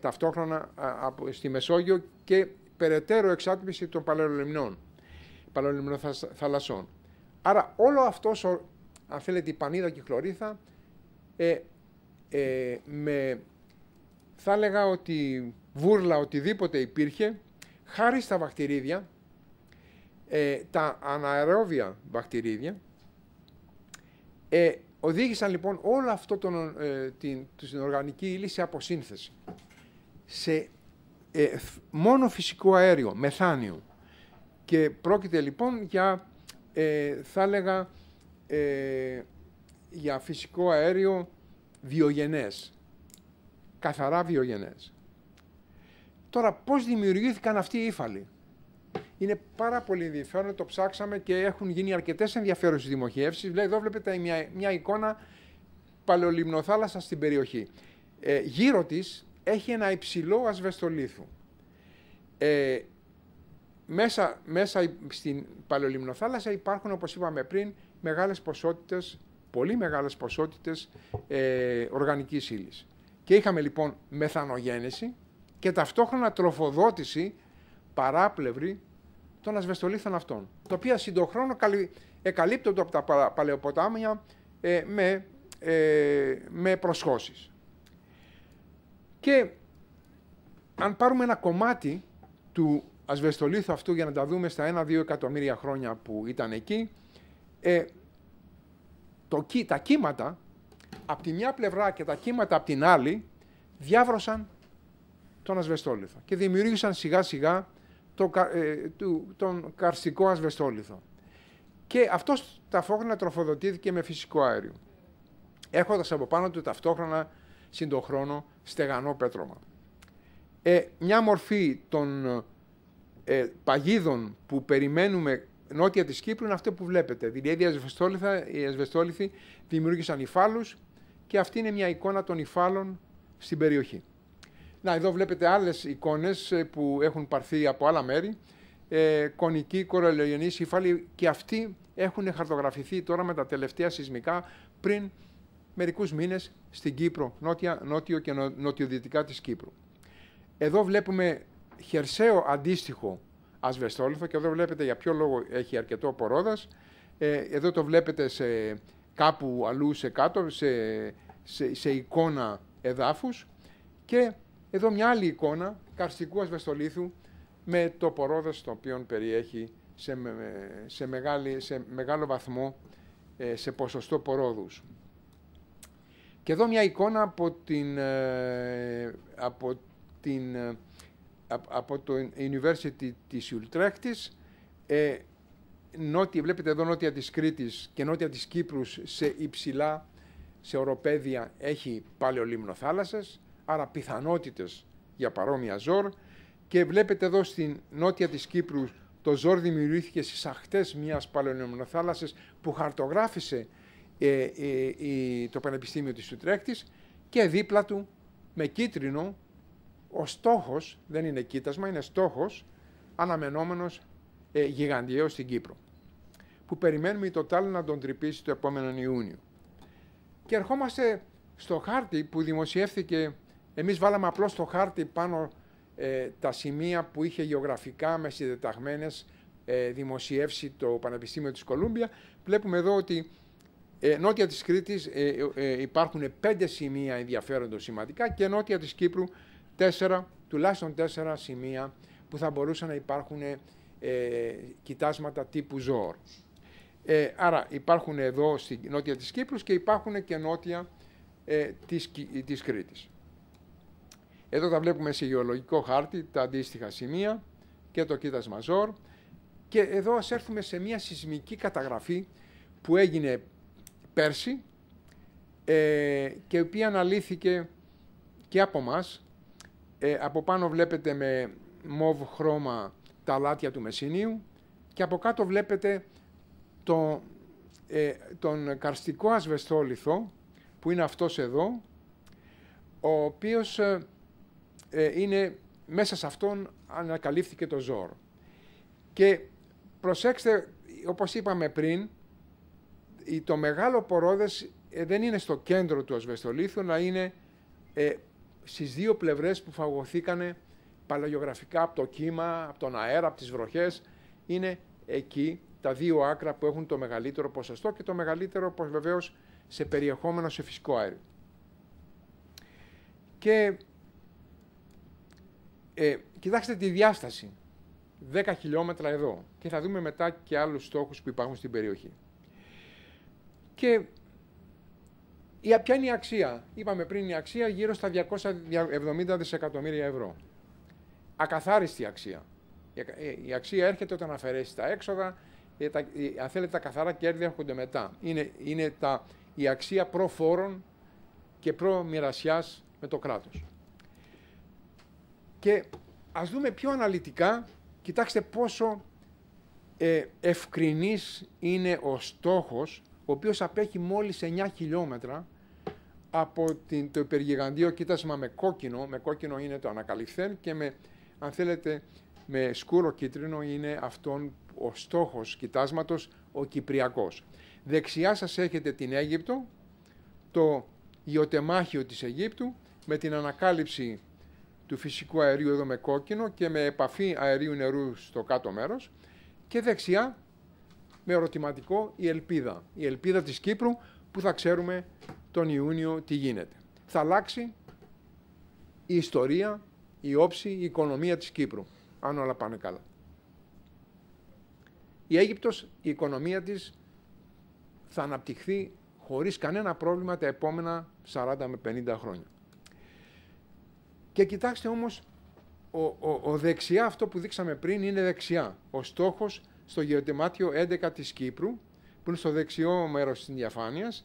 ταυτόχρονα από, στη Μεσόγειο και περαιτέρω εξάτμιση των παλαιολιμνών, θαλασσών. Άρα όλο αυτός ο αν θέλετε, η πανίδα και ε, ε, με, θα έλεγα ότι βούρλα οτιδήποτε υπήρχε, χάρη στα βακτηρίδια, ε, τα αναερόβια βακτηρίδια, ε, οδήγησαν λοιπόν όλο αυτό τον, ε, την, την οργανική ύλη σε αποσύνθεση. Σε μόνο φυσικό αέριο, μεθάνιο. Και πρόκειται λοιπόν για, ε, θα έλεγα, ε, για φυσικό αέριο βιογενές. Καθαρά βιογενές. Τώρα πώς δημιουργήθηκαν αυτοί οι ύφαλοι. Είναι πάρα πολύ ενδιαφέρον, το ψάξαμε και έχουν γίνει αρκετές ενδιαφέρουσες δημοχεύσεις. Δηλαδή εδώ βλέπετε μια, μια εικόνα παλαιολιμνοθάλασσας στην περιοχή. Ε, γύρω της έχει ένα υψηλό ασβεστολίθου. Ε, μέσα, μέσα στην Παλαιολιμνοθάλασσα υπάρχουν, όπως είπαμε πριν, μεγάλες ποσότητες, πολύ μεγάλες ποσότητες ε, οργανικής ύλης. Και είχαμε λοιπόν μεθανογέννηση και ταυτόχρονα τροφοδότηση παράπλευρη των ασβεστολίθων αυτών, τα οποία συντοχρόνω εκαλύπτονται από τα παλαιοποτάμια ε, με, ε, με προσχώσεις. Και αν πάρουμε ένα κομμάτι του ασβεστολίθου αυτού για να τα δούμε στα 1-2 εκατομμύρια χρόνια που ήταν εκεί, ε, τα κύματα από τη μια πλευρά και τα κύματα από την άλλη διάβρωσαν τον ασβεστόλιθο και δημιούργησαν σιγά σιγά το, ε, τον καρστικό ασβεστόλιθο. Και αυτός ταυτόχρονα τροφοδοτήθηκε με φυσικό αέριο, έχοντας από πάνω του ταυτόχρονα συντοχρόνο στεγανό πέτρωμα. Ε, μια μορφή των ε, παγίδων που περιμένουμε νότια της Κύπρου είναι αυτό που βλέπετε. Δηλαδή οι ασβεστόληθοι δημιούργησαν υφάλους και αυτή είναι μια εικόνα των υφάλων στην περιοχή. Να, εδώ βλέπετε άλλες εικόνες ε, που έχουν παρθεί από άλλα μέρη. Ε, κονικοί, κορολιογενείς, υφάλοι και αυτοί έχουν χαρτογραφηθεί τώρα με τα τελευταία σεισμικά πριν μερικούς μήνες στην Κύπρο, νότια, νότιο και νοτιοδυτικά της Κύπρου. Εδώ βλέπουμε χερσαίο αντίστοιχο ασβεστόλιθο και εδώ βλέπετε για ποιο λόγο έχει αρκετό πορόδας. Ε, εδώ το βλέπετε σε κάπου αλλού σε κάτω, σε, σε, εικόνα εδάφους και εδώ μια άλλη εικόνα καρστικού ασβεστολήθου με το πορόδας το οποίο περιέχει σε, σε, σε μεγάλο βαθμό ε, σε ποσοστό πορόδους. Και εδώ μια εικόνα από την, ε, από την από το University της Ιουλτρέχτης. ε, νότια, βλέπετε εδώ νότια της Κρήτης και νότια της Κύπρους σε υψηλά, σε οροπέδια έχει παλαιολίμνο άρα πιθανότητες για παρόμοια ζόρ και βλέπετε εδώ στην νότια της Κύπρους το ζόρ δημιουργήθηκε στις αχτές μιας παλαιολιμνοθάλασσας που χαρτογράφησε ε, ε το Πανεπιστήμιο της Ιουλτρέχτης και δίπλα του με κίτρινο ο στόχος δεν είναι κοίτασμα, είναι στόχος αναμενόμενος ε, γιγαντιαίος στην Κύπρο που περιμένουμε η Total να τον τρυπήσει το επόμενο Ιούνιο. Και ερχόμαστε στο χάρτη που δημοσιεύθηκε, εμείς βάλαμε απλώς στο χάρτη πάνω ε, τα σημεία που είχε γεωγραφικά με συνδεταγμένες ε, δημοσιεύσει το Πανεπιστήμιο της Κολούμπια. Βλέπουμε εδώ ότι ε, νότια της Κρήτης ε, ε, υπάρχουν πέντε σημεία ενδιαφέροντος σημαντικά και νότια της Κύπρου τέσσερα, τουλάχιστον τέσσερα σημεία που θα μπορούσαν να υπάρχουν ε, κοιτάσματα τύπου ζώο. Ε, άρα υπάρχουν εδώ στην νότια της Κύπρους και υπάρχουν και νότια ε, της, της Κρήτης. Εδώ τα βλέπουμε σε γεωλογικό χάρτη, τα αντίστοιχα σημεία και το κοίτασμα ζώο. Και εδώ ας έρθουμε σε μια σεισμική καταγραφή που έγινε πέρσι ε, και η οποία αναλύθηκε και από μας ε, από πάνω βλέπετε με μοβ χρώμα τα λάτια του μεσινίου και από κάτω βλέπετε το, ε, τον καρστικό ασβεστόλιθο που είναι αυτός εδώ, ο οποίος ε, είναι μέσα σε αυτόν ανακαλύφθηκε το ζόρ Και προσέξτε, όπως είπαμε πριν, το μεγάλο πορόδες δεν είναι στο κέντρο του ασβεστολίθου, να είναι στις δύο πλευρές που φαγωθήκανε παλαιογραφικά από το κύμα, από τον αέρα, από τις βροχές, είναι εκεί τα δύο άκρα που έχουν το μεγαλύτερο ποσοστό και το μεγαλύτερο βεβαίως σε περιεχόμενο σε φυσικό αέριο. Και ε, κοιτάξτε τη διάσταση. 10 χιλιόμετρα εδώ. Και θα δούμε μετά και άλλους στόχους που υπάρχουν στην περιοχή. Και η, ποια είναι η αξία. Είπαμε πριν η αξία γύρω στα 270 δισεκατομμύρια ευρώ. Ακαθάριστη αξία. Η ε, αξία έρχεται όταν αφαιρέσεις τα έξοδα, ε, τα, ε, αν θέλετε τα καθαρά κέρδη έρχονται μετά. Είναι, είναι η αξία προφόρων και προμοιρασιάς με το κράτος. Και ας δούμε πιο αναλυτικά, κοιτάξτε πόσο ε, ευκρινής είναι ο στόχος, ο οποίος απέχει μόλις 9 χιλιόμετρα από την, το υπεργιγαντίο κοίτασμα με κόκκινο, με κόκκινο είναι το ανακαλυφθέν και με, αν θέλετε, με σκούρο κίτρινο είναι αυτόν ο στόχος κοιτάσματος ο Κυπριακός. Δεξιά σας έχετε την Αίγυπτο, το Ιωτεμάχιο της Αιγύπτου με την ανακάλυψη του φυσικού αερίου εδώ με κόκκινο και με επαφή αερίου νερού στο κάτω μέρος και δεξιά με ερωτηματικό η ελπίδα. Η ελπίδα της Κύπρου που θα ξέρουμε τον Ιούνιο τι γίνεται. Θα αλλάξει η ιστορία, η όψη, η οικονομία της Κύπρου, αν όλα πάνε καλά. Η Αίγυπτος, η οικονομία της θα αναπτυχθεί χωρίς κανένα πρόβλημα τα επόμενα 40 με 50 χρόνια. Και κοιτάξτε όμως, ο, δεξιά αυτό που δείξαμε πριν είναι δεξιά. Ο στόχος στο γεωτεμάτιο 11 της Κύπρου που είναι στο δεξιό μέρος της διαφάνειας.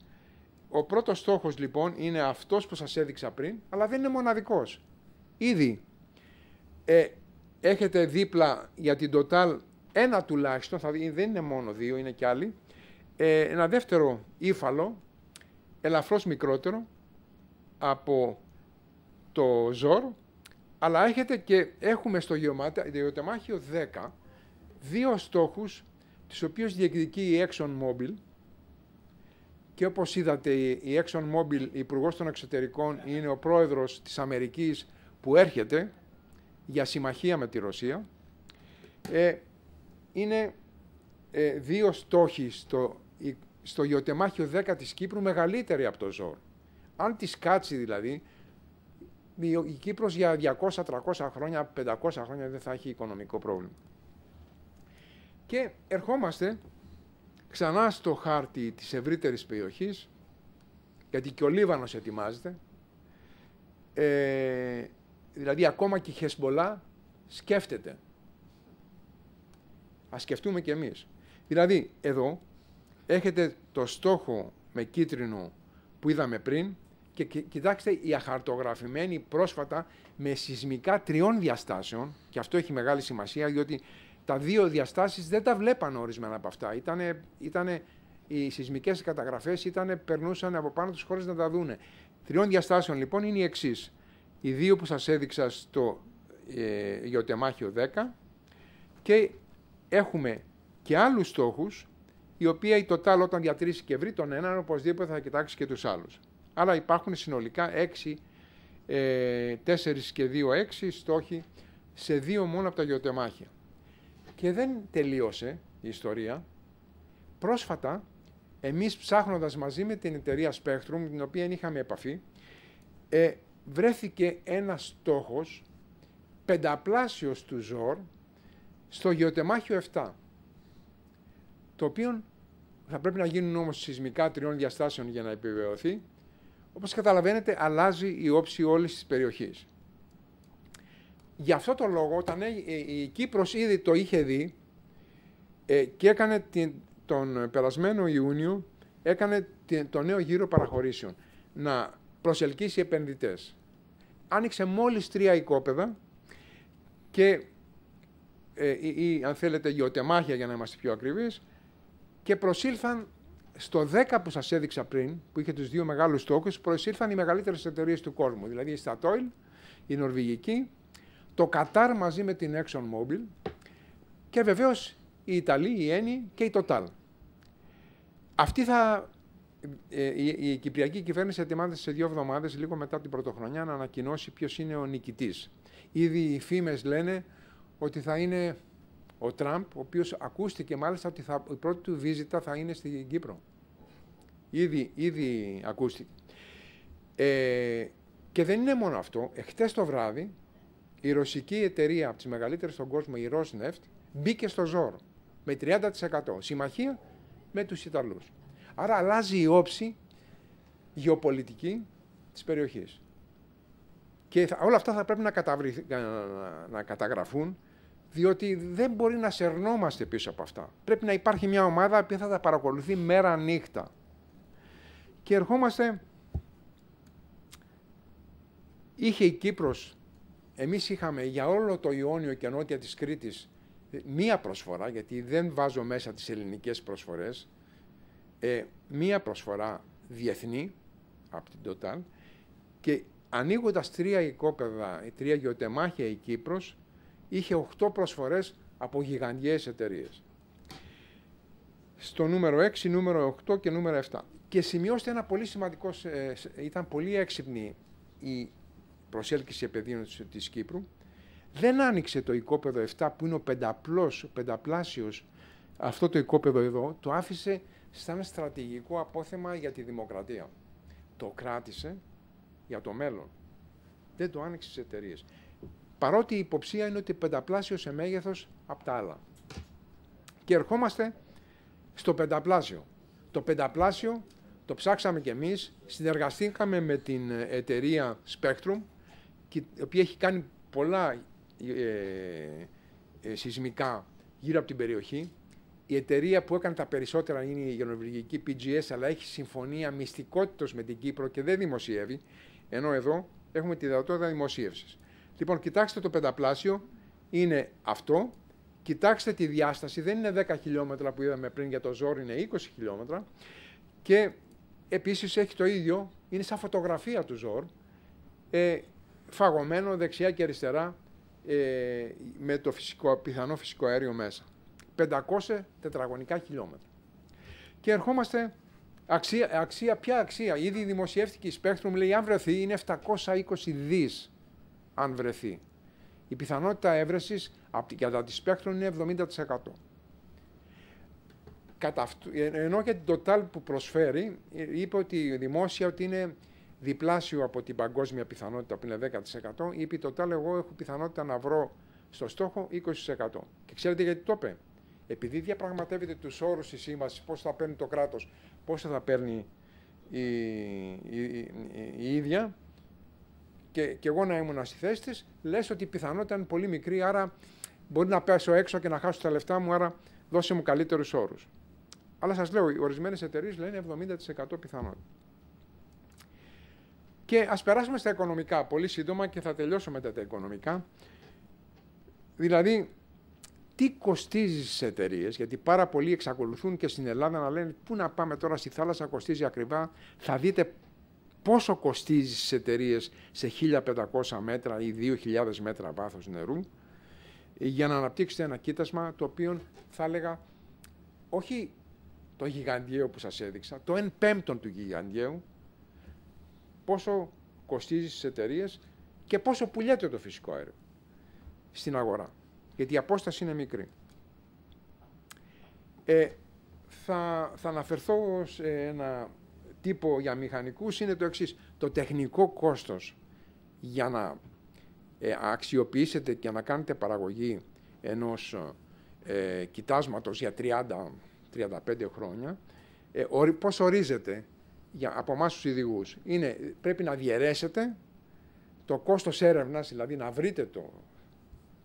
Ο πρώτος στόχος λοιπόν είναι αυτός που σας έδειξα πριν, αλλά δεν είναι μοναδικός. Ήδη ε, έχετε δίπλα για την total ένα τουλάχιστον, θα, δεν είναι μόνο δύο, είναι κι άλλοι, ε, ένα δεύτερο ύφαλο, ελαφρώς μικρότερο από το ζόρ, αλλά έχετε και έχουμε στο γεωμάτιο 10 δύο στόχους τις οποίες διεκδικεί η Exxon Mobil και όπως είδατε η Exxon Mobil, η Υπουργός των Εξωτερικών, είναι ο πρόεδρος της Αμερικής που έρχεται για συμμαχία με τη Ρωσία. Ε, είναι ε, δύο στόχοι στο, στο γεωτεμάχιο 10 της Κύπρου μεγαλύτεροι από το ΖΟΡ. Αν της κάτσει δηλαδή, η Κύπρος για 200-300 χρόνια, 500 χρόνια δεν θα έχει οικονομικό πρόβλημα. Και ερχόμαστε ξανά στο χάρτη της ευρύτερης περιοχής, γιατί και ο Λίβανος ετοιμάζεται, ε, δηλαδή ακόμα και η Χεσμολά σκέφτεται. Ας σκεφτούμε και εμείς. Δηλαδή, εδώ έχετε το στόχο με κίτρινο που είδαμε πριν και κοιτάξτε η αχαρτογραφημένη πρόσφατα με σεισμικά τριών διαστάσεων και αυτό έχει μεγάλη σημασία διότι τα δύο διαστάσεις δεν τα βλέπαν ορισμένα από αυτά. Ήτανε, ήτανε, οι σεισμικές καταγραφές περνούσαν από πάνω του χώρες να τα δούνε. Τριών διαστάσεων λοιπόν είναι οι εξής. Οι δύο που σας έδειξα στο ε, γεωτεμάχιο 10 και έχουμε και άλλους στόχους, οι οποίοι η Total όταν διατηρήσει και βρει τον έναν οπωσδήποτε θα κοιτάξει και τους άλλους. Άρα υπάρχουν συνολικά έξι, ε, 4 και 2, έξι στόχοι σε δύο μόνο από τα γεωτεμάχια. Και δεν τελείωσε η ιστορία. Πρόσφατα, εμείς ψάχνοντας μαζί με την εταιρεία Spectrum, την οποία είχαμε επαφή, ε, βρέθηκε ένας στόχος πενταπλάσιος του ΖΟΡ στο γεωτεμάχιο 7, το οποίο θα πρέπει να γίνουν όμως σεισμικά τριών διαστάσεων για να επιβεβαιωθεί. Όπως καταλαβαίνετε, αλλάζει η όψη όλης της περιοχής. Γι' αυτό το λόγο, όταν ε, ε, η Κύπρος ήδη το είχε δει ε, και έκανε τον περασμένο Ιούνιο, έκανε την, το νέο γύρο παραχωρήσεων, να προσελκύσει επενδυτές. Άνοιξε μόλις τρία οικόπεδα και, ή, αν θέλετε, γεωτεμάχια για να είμαστε πιο ακριβείς, και προσήλθαν στο 10 που σας έδειξα πριν, που είχε τους δύο μεγάλους στόχους, προσήλθαν οι μεγαλύτερες εταιρείες του κόσμου, δηλαδή η Statoil, η Νορβηγική, το Κατάρ μαζί με την Exxon Mobil και βεβαίως η Ιταλή, η Ένη και η Total. Αυτή θα, ε, η, κυπριακή κυβέρνηση ετοιμάζεται σε δύο εβδομάδες, λίγο μετά την πρωτοχρονιά, να ανακοινώσει ποιος είναι ο νικητής. Ήδη οι φήμες λένε ότι θα είναι ο Τραμπ, ο οποίος ακούστηκε μάλιστα ότι θα, η πρώτη του βίζιτα θα είναι στην Κύπρο. Ήδη, ήδη ακούστηκε. Ε, και δεν είναι μόνο αυτό. Εχθές το βράδυ η ρωσική εταιρεία από τις μεγαλύτερες στον κόσμο, η Rosneft, μπήκε στο ΖΟΡ με 30% συμμαχία με τους Ιταλούς. Άρα αλλάζει η όψη γεωπολιτική της περιοχής. Και όλα αυτά θα πρέπει να, να καταγραφούν, διότι δεν μπορεί να σερνόμαστε πίσω από αυτά. Πρέπει να υπάρχει μια ομάδα που θα τα παρακολουθεί μέρα-νύχτα. Και ερχόμαστε... Είχε η Κύπρος εμείς είχαμε για όλο το Ιόνιο και νότια της Κρήτης ε, μία προσφορά, γιατί δεν βάζω μέσα τις ελληνικές προσφορές, ε, μία προσφορά διεθνή από την Total και ανοίγοντας τρία οικόπεδα, τρία γεωτεμάχια η Κύπρος, είχε οχτώ προσφορές από γιγαντιές εταιρείες. Στο νούμερο 6, νούμερο 8 και νούμερο 7. Και σημειώστε ένα πολύ σημαντικό, ε, ήταν πολύ έξυπνη η προσέλκυση επαιδείων της Κύπρου, δεν άνοιξε το οικόπεδο 7 που είναι ο πενταπλός, πενταπλάσιος, αυτό το οικόπεδο εδώ, το άφησε σαν στρατηγικό απόθεμα για τη δημοκρατία. Το κράτησε για το μέλλον. Δεν το άνοιξε στις εταιρείες. Παρότι η υποψία είναι ότι πενταπλάσιος σε μέγεθος από τα άλλα. Και ερχόμαστε στο πενταπλάσιο. Το πενταπλάσιο το ψάξαμε κι εμείς, συνεργαστήκαμε με την εταιρεία Spectrum, η οποία έχει κάνει πολλά ε, ε, σεισμικά γύρω από την περιοχή. Η εταιρεία που έκανε τα περισσότερα είναι η γενοβιλική PGS, αλλά έχει συμφωνία μυστικότητος με την Κύπρο και δεν δημοσιεύει, ενώ εδώ έχουμε τη δυνατότητα δημοσίευσης. Λοιπόν, κοιτάξτε το πενταπλάσιο, είναι αυτό. Κοιτάξτε τη διάσταση, δεν είναι 10 χιλιόμετρα που είδαμε πριν για το ζόρι, είναι 20 χιλιόμετρα. Και επίσης έχει το ίδιο, είναι σαν φωτογραφία του ζόρ. Ε, φαγωμένο δεξιά και αριστερά ε, με το φυσικό, πιθανό φυσικό αέριο μέσα. 500 τετραγωνικά χιλιόμετρα. Και ερχόμαστε, αξία, αξία ποια αξία, ήδη δημοσιεύτηκε η Spectrum, λέει αν βρεθεί είναι 720 δις, αν βρεθεί. Η πιθανότητα έβρεσης κατά τη Spectrum είναι 70%. Κατά, ε, ενώ για την Total που προσφέρει, ε, είπε ότι η δημόσια ότι είναι διπλάσιο από την παγκόσμια πιθανότητα που είναι 10%, είπε το τάλε εγώ έχω πιθανότητα να βρω στο στόχο 20%. Και ξέρετε γιατί το είπε. Επειδή διαπραγματεύεται τους όρους της σύμβασης, πώς θα παίρνει το κράτος, πώς θα παίρνει η, η, ίδια, και, και εγώ να ήμουν στη θέση της, λες ότι η πιθανότητα είναι πολύ μικρή, άρα μπορεί να πέσω έξω και να χάσω τα λεφτά μου, άρα δώσε μου καλύτερους όρους. Αλλά σας λέω, ορισμένες εταιρείες λένε 70% πιθανότητα. Και ας περάσουμε στα οικονομικά πολύ σύντομα και θα τελειώσω μετά τα οικονομικά. Δηλαδή, τι κοστίζει στις εταιρείες, γιατί πάρα πολλοί εξακολουθούν και στην Ελλάδα να λένε Πού να πάμε τώρα στη θάλασσα, κοστίζει ακριβά. Θα δείτε πόσο κοστίζει στις εταιρείες σε 1500 μέτρα ή 2000 μέτρα βάθος νερού, για να αναπτύξετε ένα κοίτασμα το οποίο θα έλεγα όχι το γιγαντιαίο που σας έδειξα, το εν πέμπτον του γιγαντιαίου, πόσο κοστίζει στις εταιρείες και πόσο πουλιέται το φυσικό αέριο στην αγορά. Γιατί η απόσταση είναι μικρή. Ε, θα, θα αναφερθώ σε ένα τύπο για μηχανικούς, είναι το εξής: Το τεχνικό κόστος για να ε, αξιοποιήσετε και να κάνετε παραγωγή ενός ε, ε κοιτάσματος για 30-35 χρόνια, ε, πώς ορίζεται για, από εμάς τους ειδικού είναι πρέπει να διαιρέσετε το κόστος έρευνας, δηλαδή να βρείτε το,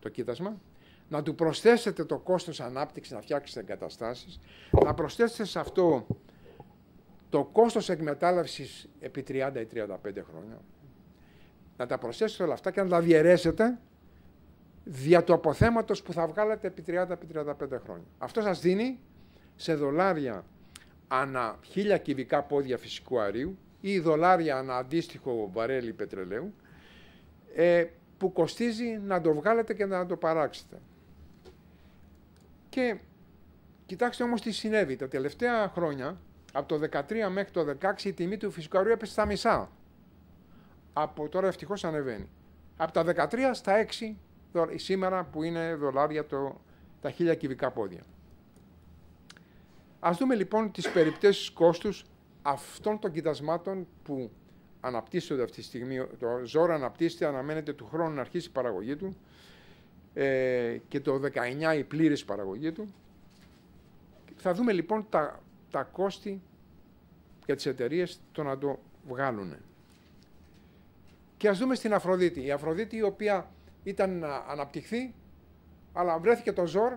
το κοίτασμα, να του προσθέσετε το κόστος ανάπτυξης, να φτιάξετε εγκαταστάσεις, να προσθέσετε σε αυτό το κόστος εκμετάλλευσης επί 30 ή 35 χρόνια, να τα προσθέσετε όλα αυτά και να τα διαιρέσετε δια του αποθέματος που θα βγάλετε επί 30-35 χρόνια. Αυτό σας δίνει σε δολάρια ανά χίλια κυβικά πόδια φυσικού αερίου ή δολάρια ανά αντίστοιχο βαρέλι πετρελαίου ε, που κοστίζει να το βγάλετε και να το παράξετε. Και κοιτάξτε όμως τι συνέβη. Τα τελευταία χρόνια, από το 2013 μέχρι το 16, η τιμή του φυσικού αερίου έπεσε στα μισά. Από τώρα ευτυχώς ανεβαίνει. Από τα 13 στα 6 σήμερα που είναι δολάρια το, τα χίλια κυβικά πόδια. Ας δούμε λοιπόν τις περιπτώσεις κόστους αυτών των κοιτασμάτων που αναπτύσσονται αυτή τη στιγμή. Το ζώο αναπτύσσεται, αναμένεται του χρόνου να αρχίσει η παραγωγή του ε, και το 19 η πλήρης παραγωγή του. Θα δούμε λοιπόν τα, κόστη για τις εταιρείες το να το βγάλουν. Και ας δούμε στην Αφροδίτη. Η Αφροδίτη η οποία ήταν να αναπτυχθεί, αλλά βρέθηκε το ζόρ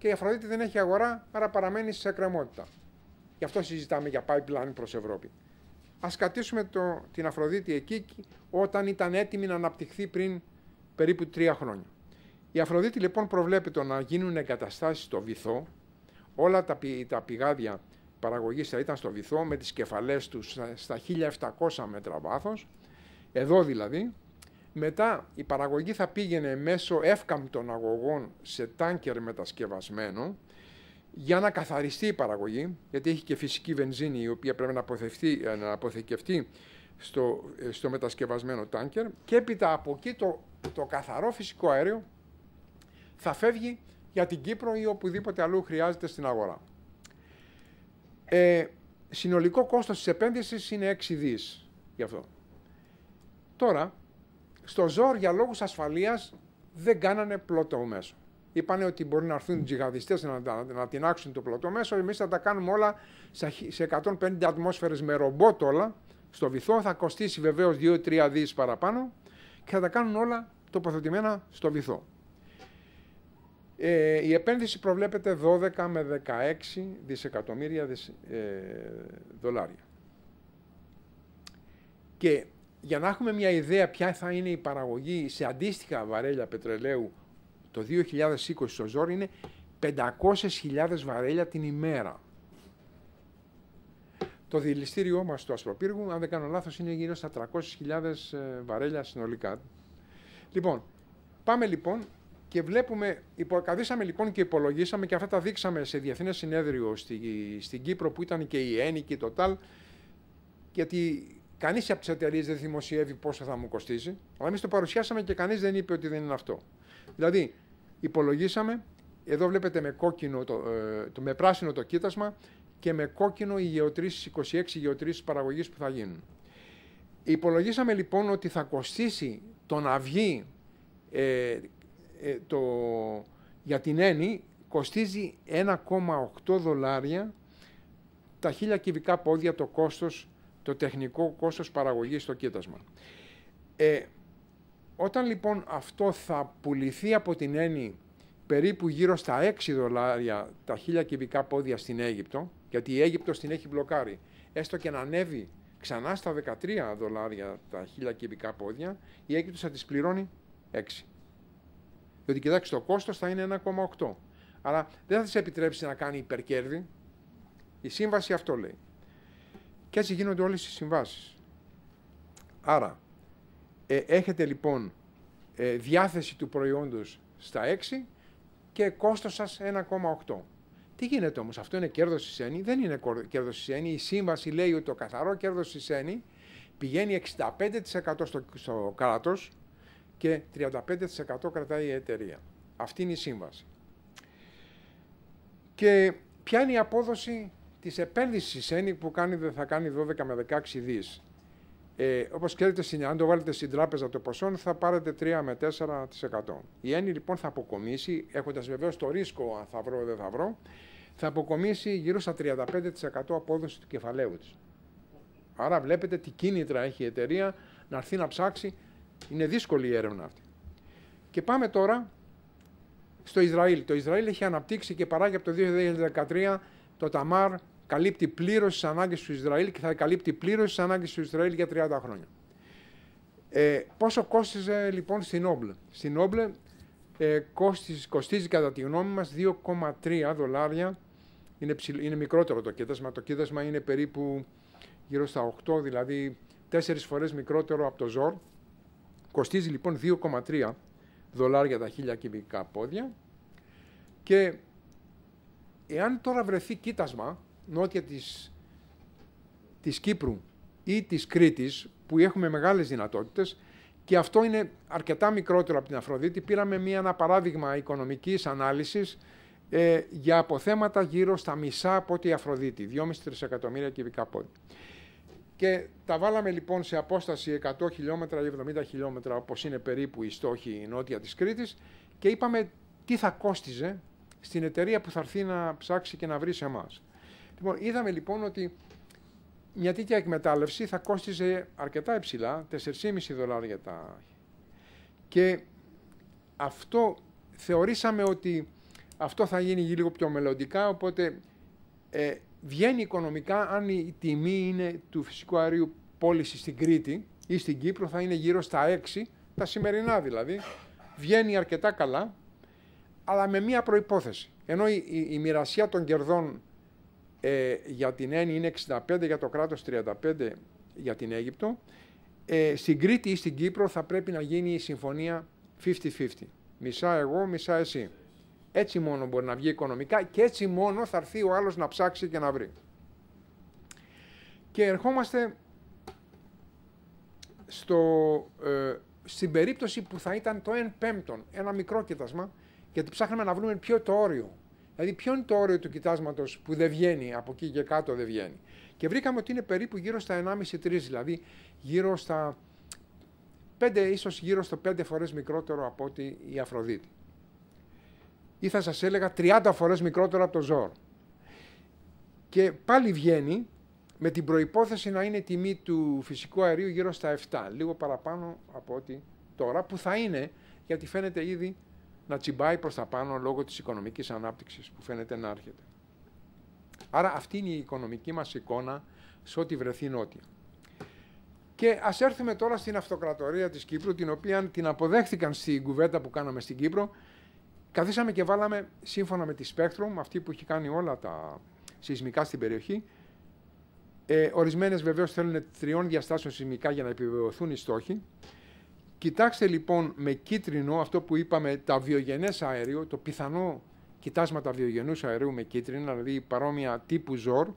και η Αφροδίτη δεν έχει αγορά, άρα παραμένει σε εκκρεμότητα. Γι' αυτό συζητάμε για pipeline προς Ευρώπη. Ας κρατήσουμε την Αφροδίτη εκεί όταν ήταν έτοιμη να αναπτυχθεί πριν περίπου τρία χρόνια. Η Αφροδίτη λοιπόν προβλέπεται να γίνουν εγκαταστάσεις στο βυθό, όλα τα, τα πηγάδια παραγωγής θα ήταν στο βυθό με τις κεφαλές τους στα 1700 μέτρα βάθος, εδώ δηλαδή, μετά η παραγωγή θα πήγαινε μέσω εύκαμπτων αγωγών σε τάνκερ μετασκευασμένο για να καθαριστεί η παραγωγή, γιατί έχει και φυσική βενζίνη η οποία πρέπει να, ε, να αποθηκευτεί στο, ε, στο μετασκευασμένο τάνκερ και έπειτα από εκεί το, το καθαρό φυσικό αέριο θα φεύγει για την Κύπρο ή οπουδήποτε αλλού χρειάζεται στην αγορά. Ε, συνολικό κόστος της επένδυσης είναι 6 δις γι' αυτό. Τώρα, στο ΖΟΡ για λόγους ασφαλείας δεν κάνανε πλωτό μέσο. Είπανε ότι μπορεί να έρθουν τζιγαδιστέ να, να, να τεινάξουν το πλωτό μέσο. Εμείς θα τα κάνουμε όλα σε 150 ατμόσφαιρες με ρομπότ όλα στο βυθό. Θα κοστίσει βεβαίως 2-3 δις παραπάνω και θα τα κάνουν όλα τοποθετημένα στο βυθό. Ε, η επένδυση προβλέπεται 12 με 16 δισεκατομμύρια ε, δολάρια. Και για να έχουμε μια ιδέα ποια θα είναι η παραγωγή σε αντίστοιχα βαρέλια πετρελαίου το 2020 στο Ζόρ είναι 500.000 βαρέλια την ημέρα. Το δηληστήριό μας του Ασπροπύργου, αν δεν κάνω λάθος, είναι γύρω στα 300.000 ε, βαρέλια συνολικά. Λοιπόν, πάμε λοιπόν και βλέπουμε, υποκαθίσαμε λοιπόν και υπολογίσαμε και αυτά τα δείξαμε σε διεθνές συνέδριο στην Κύπρο που ήταν και η ΕΝΗ και το ΤΑΛ γιατί Κανείς από τις εταιρείες δεν δημοσιεύει πόσο θα μου κοστίσει, αλλά εμείς το παρουσιάσαμε και κανείς δεν είπε ότι δεν είναι αυτό. Δηλαδή, υπολογίσαμε, εδώ βλέπετε με, κόκκινο το, ε, με πράσινο το κοίτασμα και με κόκκινο οι γεωτρήσεις, 26 γεωτρήσεις παραγωγής που θα γίνουν. Υπολογίσαμε λοιπόν ότι θα κοστίσει το να βγει ε, ε το, για την έννοια, κοστίζει 1,8 δολάρια τα 1.000 κυβικά πόδια το κόστος το τεχνικό κόστος παραγωγής στο κοίτασμα. Ε, όταν λοιπόν αυτό θα πουληθεί από την έννοια περίπου γύρω στα 6 δολάρια τα 1000 κυβικά πόδια στην Αίγυπτο, γιατί η Αίγυπτος την έχει μπλοκάρει, έστω και να ανέβει ξανά στα 13 δολάρια τα 1000 κυβικά πόδια, η Αίγυπτος θα τις πληρώνει 6. Διότι κοιτάξτε, το κόστος θα είναι 1,8. Άρα δεν θα της επιτρέψει να κάνει υπερκέρδη. Η σύμβαση αυτό λέει. Και έτσι γίνονται όλες οι συμβάσεις. Άρα, ε, έχετε λοιπόν ε, διάθεση του προϊόντος στα 6 και κόστος σας 1,8. Τι γίνεται όμως, αυτό είναι κέρδος στη ΣΕΝΗ, δεν είναι κέρδος στη ΣΕΝΗ. Η σύμβαση λέει ότι το καθαρό κέρδος στη ΣΕΝΗ πηγαίνει 65% στο, στο κράτος και 35% κρατάει η εταιρεία. Αυτή είναι η σύμβαση. Και ποια είναι η απόδοση της επένδυσης ΕΝΙΚ που κάνει, θα κάνει 12 με 16 δις. Ε, Όπως ξέρετε, αν το βάλετε στην τράπεζα το ποσό, θα πάρετε 3 με 4%. Η ΕΝΗ λοιπόν θα αποκομίσει, έχοντας βεβαίως το ρίσκο, αν θα βρω ή δεν θα βρω, θα αποκομίσει γύρω στα 35% απόδοση του κεφαλαίου της. Άρα βλέπετε τι κίνητρα έχει η εταιρεία να έρθει να ψάξει. Είναι δύσκολη η έρευνα αυτή. Και πάμε τώρα στο Ισραήλ. Το Ισραήλ έχει αναπτύξει και παράγει από το 2013 το Ταμάρ καλύπτει πλήρως τις ανάγκες του Ισραήλ και θα καλύπτει πλήρως τις ανάγκες του Ισραήλ για 30 χρόνια. Ε, πόσο κόστιζε λοιπόν στην Όμπλε. Στην Όμπλε ε, κόστιζε, κοστίζει κατά τη γνώμη μας 2,3 δολάρια. Είναι, μικρότερο το κοίτασμα. Το κοίτασμα είναι περίπου γύρω στα 8, δηλαδή 4 φορές μικρότερο από το ΖΟΡ. Κοστίζει λοιπόν 2,3 δολάρια τα 1000 κυβικά πόδια. Και εάν τώρα βρεθεί κοίτασμα νότια της, της Κύπρου ή της Κρήτης, που έχουμε μεγάλες δυνατότητες, και αυτό είναι αρκετά μικρότερο από την Αφροδίτη. Πήραμε μία, ένα παράδειγμα οικονομικής ανάλυσης ε, για αποθέματα γύρω στα μισά από ό,τι η Αφροδίτη, 2,5 εκατομμύρια κυβικά πόδια. Και τα βάλαμε λοιπόν σε απόσταση 100 χιλιόμετρα ή 70 χιλιόμετρα, όπως είναι περίπου η στόχη νότια της Κρήτης, και είπαμε τι θα κόστιζε στην εταιρεία που θα έρθει να ψάξει και να βρει σε εμάς. Λοιπόν, είδαμε λοιπόν ότι μια τέτοια εκμετάλλευση θα κόστιζε αρκετά υψηλά, 4,5 δολάρια τα. Και αυτό θεωρήσαμε ότι αυτό θα γίνει λίγο πιο μελλοντικά, οπότε ε, βγαίνει οικονομικά αν η τιμή είναι του φυσικού αερίου πώληση στην Κρήτη ή στην Κύπρο θα είναι γύρω στα 6, τα σημερινά δηλαδή, βγαίνει αρκετά καλά, αλλά με μία προϋπόθεση. Ενώ η, η, η μοιρασία των κερδών ε, για την Έννη είναι 65, για το κράτος 35 για την Αίγυπτο. Ε, στην Κρήτη ή στην Κύπρο θα πρέπει να γίνει η συμφωνία 50-50. Μισά εγώ, μισά εσύ. Έτσι μόνο μπορεί να βγει οικονομικά και έτσι μόνο θα έρθει ο άλλος να ψάξει και να βρει. Και ερχόμαστε στο, ε, στην περίπτωση που θα ήταν το 1 πέμπτον, ένα μικρό κοιτασμα, γιατί ψάχναμε να βρούμε ποιο το όριο. Δηλαδή, ποιο είναι το όριο του κοιτάσματος που δεν βγαίνει, από εκεί και κάτω δεν βγαίνει. Και βρήκαμε ότι είναι περίπου γύρω στα 1,5-3, δηλαδή γύρω στα 5, ίσως γύρω στο 5 φορές μικρότερο από ότι η Αφροδίτη. Ή θα σας έλεγα 30 φορές μικρότερο από το ζώο. Και πάλι βγαίνει με την προϋπόθεση να είναι τιμή του φυσικού αερίου γύρω στα 7, λίγο παραπάνω από ότι τώρα, που θα είναι, γιατί φαίνεται ήδη να τσιμπάει προς τα πάνω λόγω της οικονομικής ανάπτυξης που φαίνεται να έρχεται. Άρα αυτή είναι η οικονομική μας εικόνα σε ό,τι βρεθεί νότια. Και ας έρθουμε τώρα στην αυτοκρατορία της Κύπρου, την οποία την αποδέχθηκαν στην κουβέντα που κάναμε στην Κύπρο. Καθίσαμε και βάλαμε, σύμφωνα με τη Spectrum, αυτή που έχει κάνει όλα τα σεισμικά στην περιοχή, ε, Ορισμένες βεβαίως θέλουν τριών διαστάσεων σεισμικά για να επιβεβαιωθούν οι στόχοι. Κοιτάξτε λοιπόν με κίτρινο αυτό που είπαμε τα βιογενές αέριο, το πιθανό κοιτάσματα βιογενούς αερίου με κίτρινο, δηλαδή παρόμοια τύπου ζόρ,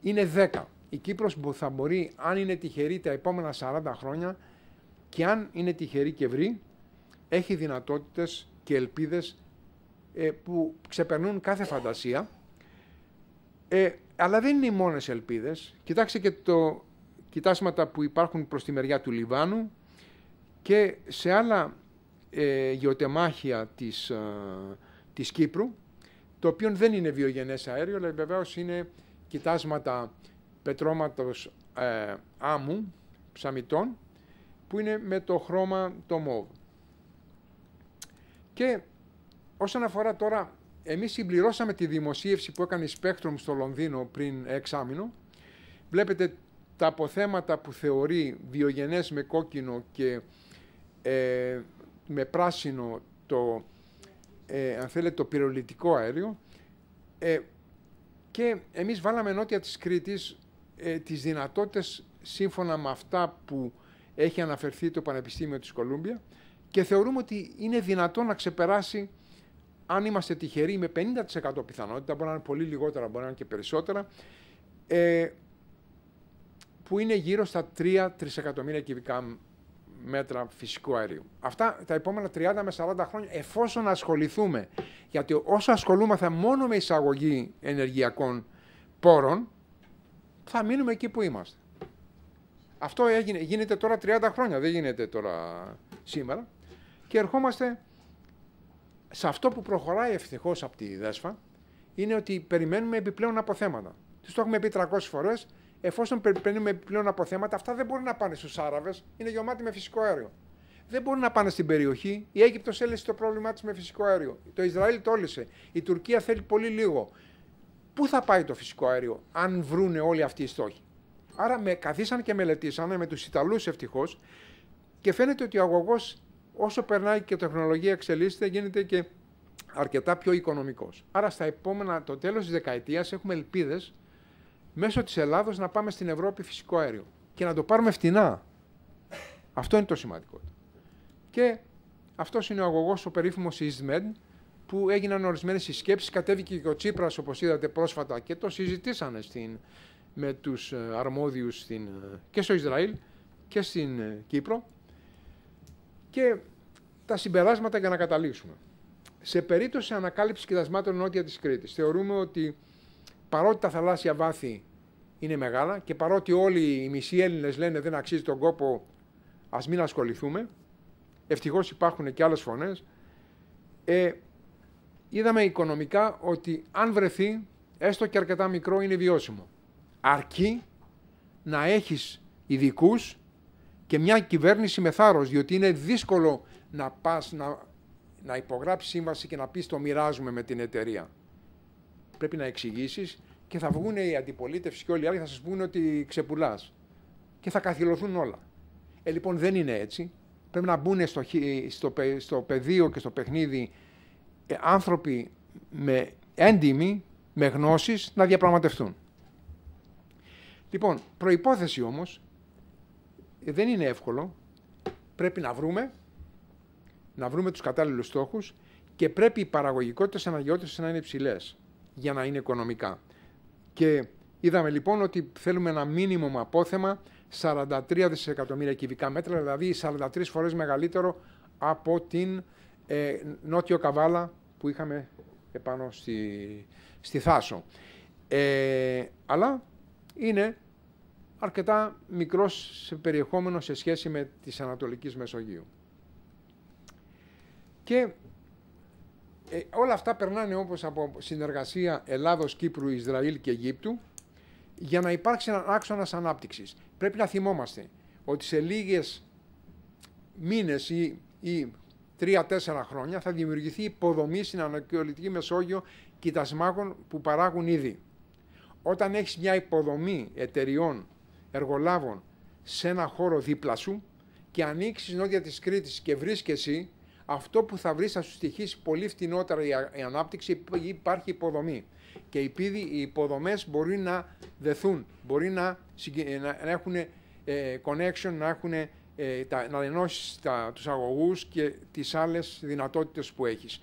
είναι 10. Η Κύπρος θα μπορεί, αν είναι τυχερή τα επόμενα 40 χρόνια και αν είναι τυχερή και βρει, έχει δυνατότητες και ελπίδες ε, που ξεπερνούν κάθε φαντασία. Ε, αλλά δεν είναι οι μόνες ελπίδες. Κοιτάξτε και το κοιτάσματα που υπάρχουν προς τη μεριά του Λιβάνου, και σε άλλα ε, γεωτεμάχια της, ε, της Κύπρου, το οποίο δεν είναι βιογενές αέριο, αλλά βεβαίως είναι κοιτάσματα πετρώματος ε, άμμου, ψαμιτών, που είναι με το χρώμα το μόβ. Και όσον αφορά τώρα, εμείς συμπληρώσαμε τη δημοσίευση που έκανε η Spectrum στο Λονδίνο πριν έξαμινο, Βλέπετε τα αποθέματα που θεωρεί βιογενές με κόκκινο και ε, με πράσινο το, ε, αν θέλετε, το πυρολιτικό αέριο ε, και εμείς βάλαμε νότια της Κρήτης ε, τις δυνατότητες σύμφωνα με αυτά που έχει αναφερθεί το Πανεπιστήμιο της Κολούμπια και θεωρούμε ότι είναι δυνατό να ξεπεράσει αν είμαστε τυχεροί με 50% πιθανότητα, μπορεί να είναι πολύ λιγότερα, μπορεί να είναι και περισσότερα, ε, που είναι γύρω στα 3 τρισεκατομμύρια κυβικά μέτρα φυσικού αερίου. Αυτά τα επόμενα 30 με 40 χρόνια εφόσον ασχοληθούμε. Γιατί όσο ασχολούμαστε μόνο με εισαγωγή ενεργειακών πόρων, θα μείνουμε εκεί που είμαστε. Αυτό έγινε, γίνεται τώρα 30 χρόνια, δεν γίνεται τώρα σήμερα. Και ερχόμαστε σε αυτό που προχωράει ευτυχώς από τη ΔΕΣΦΑ, είναι ότι περιμένουμε επιπλέον αποθέματα. Τι το έχουμε πει 300 φορές, εφόσον πλέον επιπλέον θέματα, αυτά δεν μπορούν να πάνε στους Άραβες, είναι γεωμάτι με φυσικό αέριο. Δεν μπορούν να πάνε στην περιοχή. Η Αίγυπτος έλυσε το πρόβλημά της με φυσικό αέριο. Το Ισραήλ το έλυσε. Η Τουρκία θέλει πολύ λίγο. Πού θα πάει το φυσικό αέριο, αν βρούνε όλοι αυτοί οι στόχοι. Άρα με καθίσαν και μελετήσαν με τους Ιταλούς ευτυχώς και φαίνεται ότι ο αγωγός όσο περνάει και η τεχνολογία εξελίσσεται, γίνεται και αρκετά πιο οικονομικός. Άρα στα επόμενα, το τέλος της δεκαετίας, έχουμε ελπίδες μέσω της Ελλάδος να πάμε στην Ευρώπη φυσικό αέριο και να το πάρουμε φτηνά. Αυτό είναι το σημαντικό. Και αυτός είναι ο αγωγός ο περίφημος EastMed που έγιναν ορισμένες συσκέψεις, κατέβηκε και ο Τσίπρας όπως είδατε πρόσφατα και το συζητήσανε στην, με τους ε, αρμόδιους ε, και στο Ισραήλ και στην ε, Κύπρο και τα συμπεράσματα για να καταλήξουμε. Σε περίπτωση ανακάλυψης κοιτασμάτων νότια της Κρήτης. θεωρούμε ότι παρότι τα θαλάσσια βάθη είναι μεγάλα και παρότι όλοι οι μισοί Έλληνες λένε δεν αξίζει τον κόπο, ας μην ασχοληθούμε. Ευτυχώς υπάρχουν και άλλες φωνές. Ε, είδαμε οικονομικά ότι αν βρεθεί, έστω και αρκετά μικρό, είναι βιώσιμο. Αρκεί να έχεις ειδικούς και μια κυβέρνηση με θάρρος, διότι είναι δύσκολο να πας να, να υπογράψεις σύμβαση και να πεις το μοιράζουμε με την εταιρεία. Πρέπει να εξηγήσεις και θα βγουν οι αντιπολίτευση και όλοι οι άλλοι θα σας πούνε ότι ξεπουλάς. Και θα καθυλωθούν όλα. Ε, λοιπόν, δεν είναι έτσι. Πρέπει να μπουν στο, στο, στο πεδίο και στο παιχνίδι ε, άνθρωποι με έντιμοι, με γνώσεις, να διαπραγματευτούν. Λοιπόν, προϋπόθεση όμως, ε, δεν είναι εύκολο. Πρέπει να βρούμε, να βρούμε τους κατάλληλους στόχους και πρέπει οι παραγωγικότητες αναγκαιότητες να είναι ψηλές για να είναι οικονομικά. Και είδαμε λοιπόν ότι θέλουμε ένα μήνυμο απόθεμα 43 δισεκατομμύρια κυβικά μέτρα, δηλαδή 43 φορές μεγαλύτερο από την ε, νότιο καβάλα που είχαμε επάνω στη, Θάσο. Ε, αλλά είναι αρκετά μικρός σε περιεχόμενο σε σχέση με τις Ανατολικής Μεσογείου. Και ε, όλα αυτά περνάνε όπως από συνεργασία Ελλάδος, Κύπρου, Ισραήλ και Αιγύπτου για να υπάρξει ένα άξονας ανάπτυξης. Πρέπει να θυμόμαστε ότι σε λίγες μήνες ή τρία-τέσσερα χρόνια θα δημιουργηθεί υποδομή στην Ανατολική Μεσόγειο κοιτασμάκων που παράγουν ήδη. Όταν έχεις μια υποδομή εταιριών, εργολάβων σε ένα χώρο δίπλα σου και ανοίξεις νότια της Κρήτης και βρίσκεσαι αυτό που θα βρεις θα σου στοιχήσει πολύ φτηνότερα η ανάπτυξη υπάρχει υποδομή. Και επειδή οι υποδομές μπορεί να δεθούν, μπορεί να, ε, να έχουν ε, connection, να έχουν ε, τα, να ενώσεις τους και τις άλλες δυνατότητες που έχεις.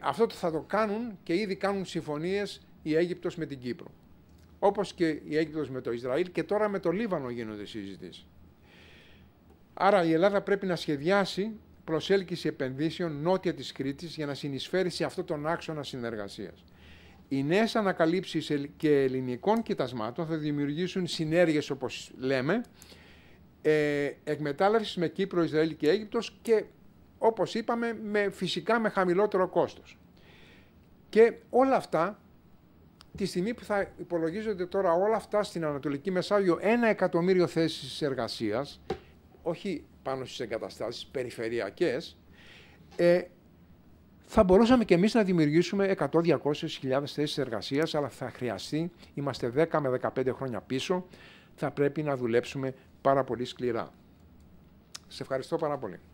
αυτό το θα το κάνουν και ήδη κάνουν συμφωνίες η Αίγυπτος με την Κύπρο. Όπως και η Αίγυπτος με το Ισραήλ και τώρα με το Λίβανο γίνονται συζητήσεις. Άρα η Ελλάδα πρέπει να σχεδιάσει προσέλκυση επενδύσεων νότια της Κρήτης για να συνεισφέρει σε αυτό τον άξονα συνεργασίας. Οι νέες ανακαλύψεις και ελληνικών κοιτασμάτων θα δημιουργήσουν συνέργειες, όπως λέμε, ε, εκμετάλλευσης με Κύπρο, Ισραήλ και Αίγυπτος και, όπως είπαμε, με, φυσικά με χαμηλότερο κόστος. Και όλα αυτά, τη στιγμή που θα υπολογίζονται τώρα όλα αυτά στην Ανατολική Μεσάγειο, ένα εκατομμύριο θέσεις εργασίας, όχι πάνω στις εγκαταστάσεις περιφερειακές, ε, θα μπορούσαμε και εμείς να δημιουργήσουμε 100-200 χιλιάδες θέσεις εργασίας, αλλά θα χρειαστεί, είμαστε 10 με 15 χρόνια πίσω, θα πρέπει να δουλέψουμε πάρα πολύ σκληρά. Σε ευχαριστώ πάρα πολύ.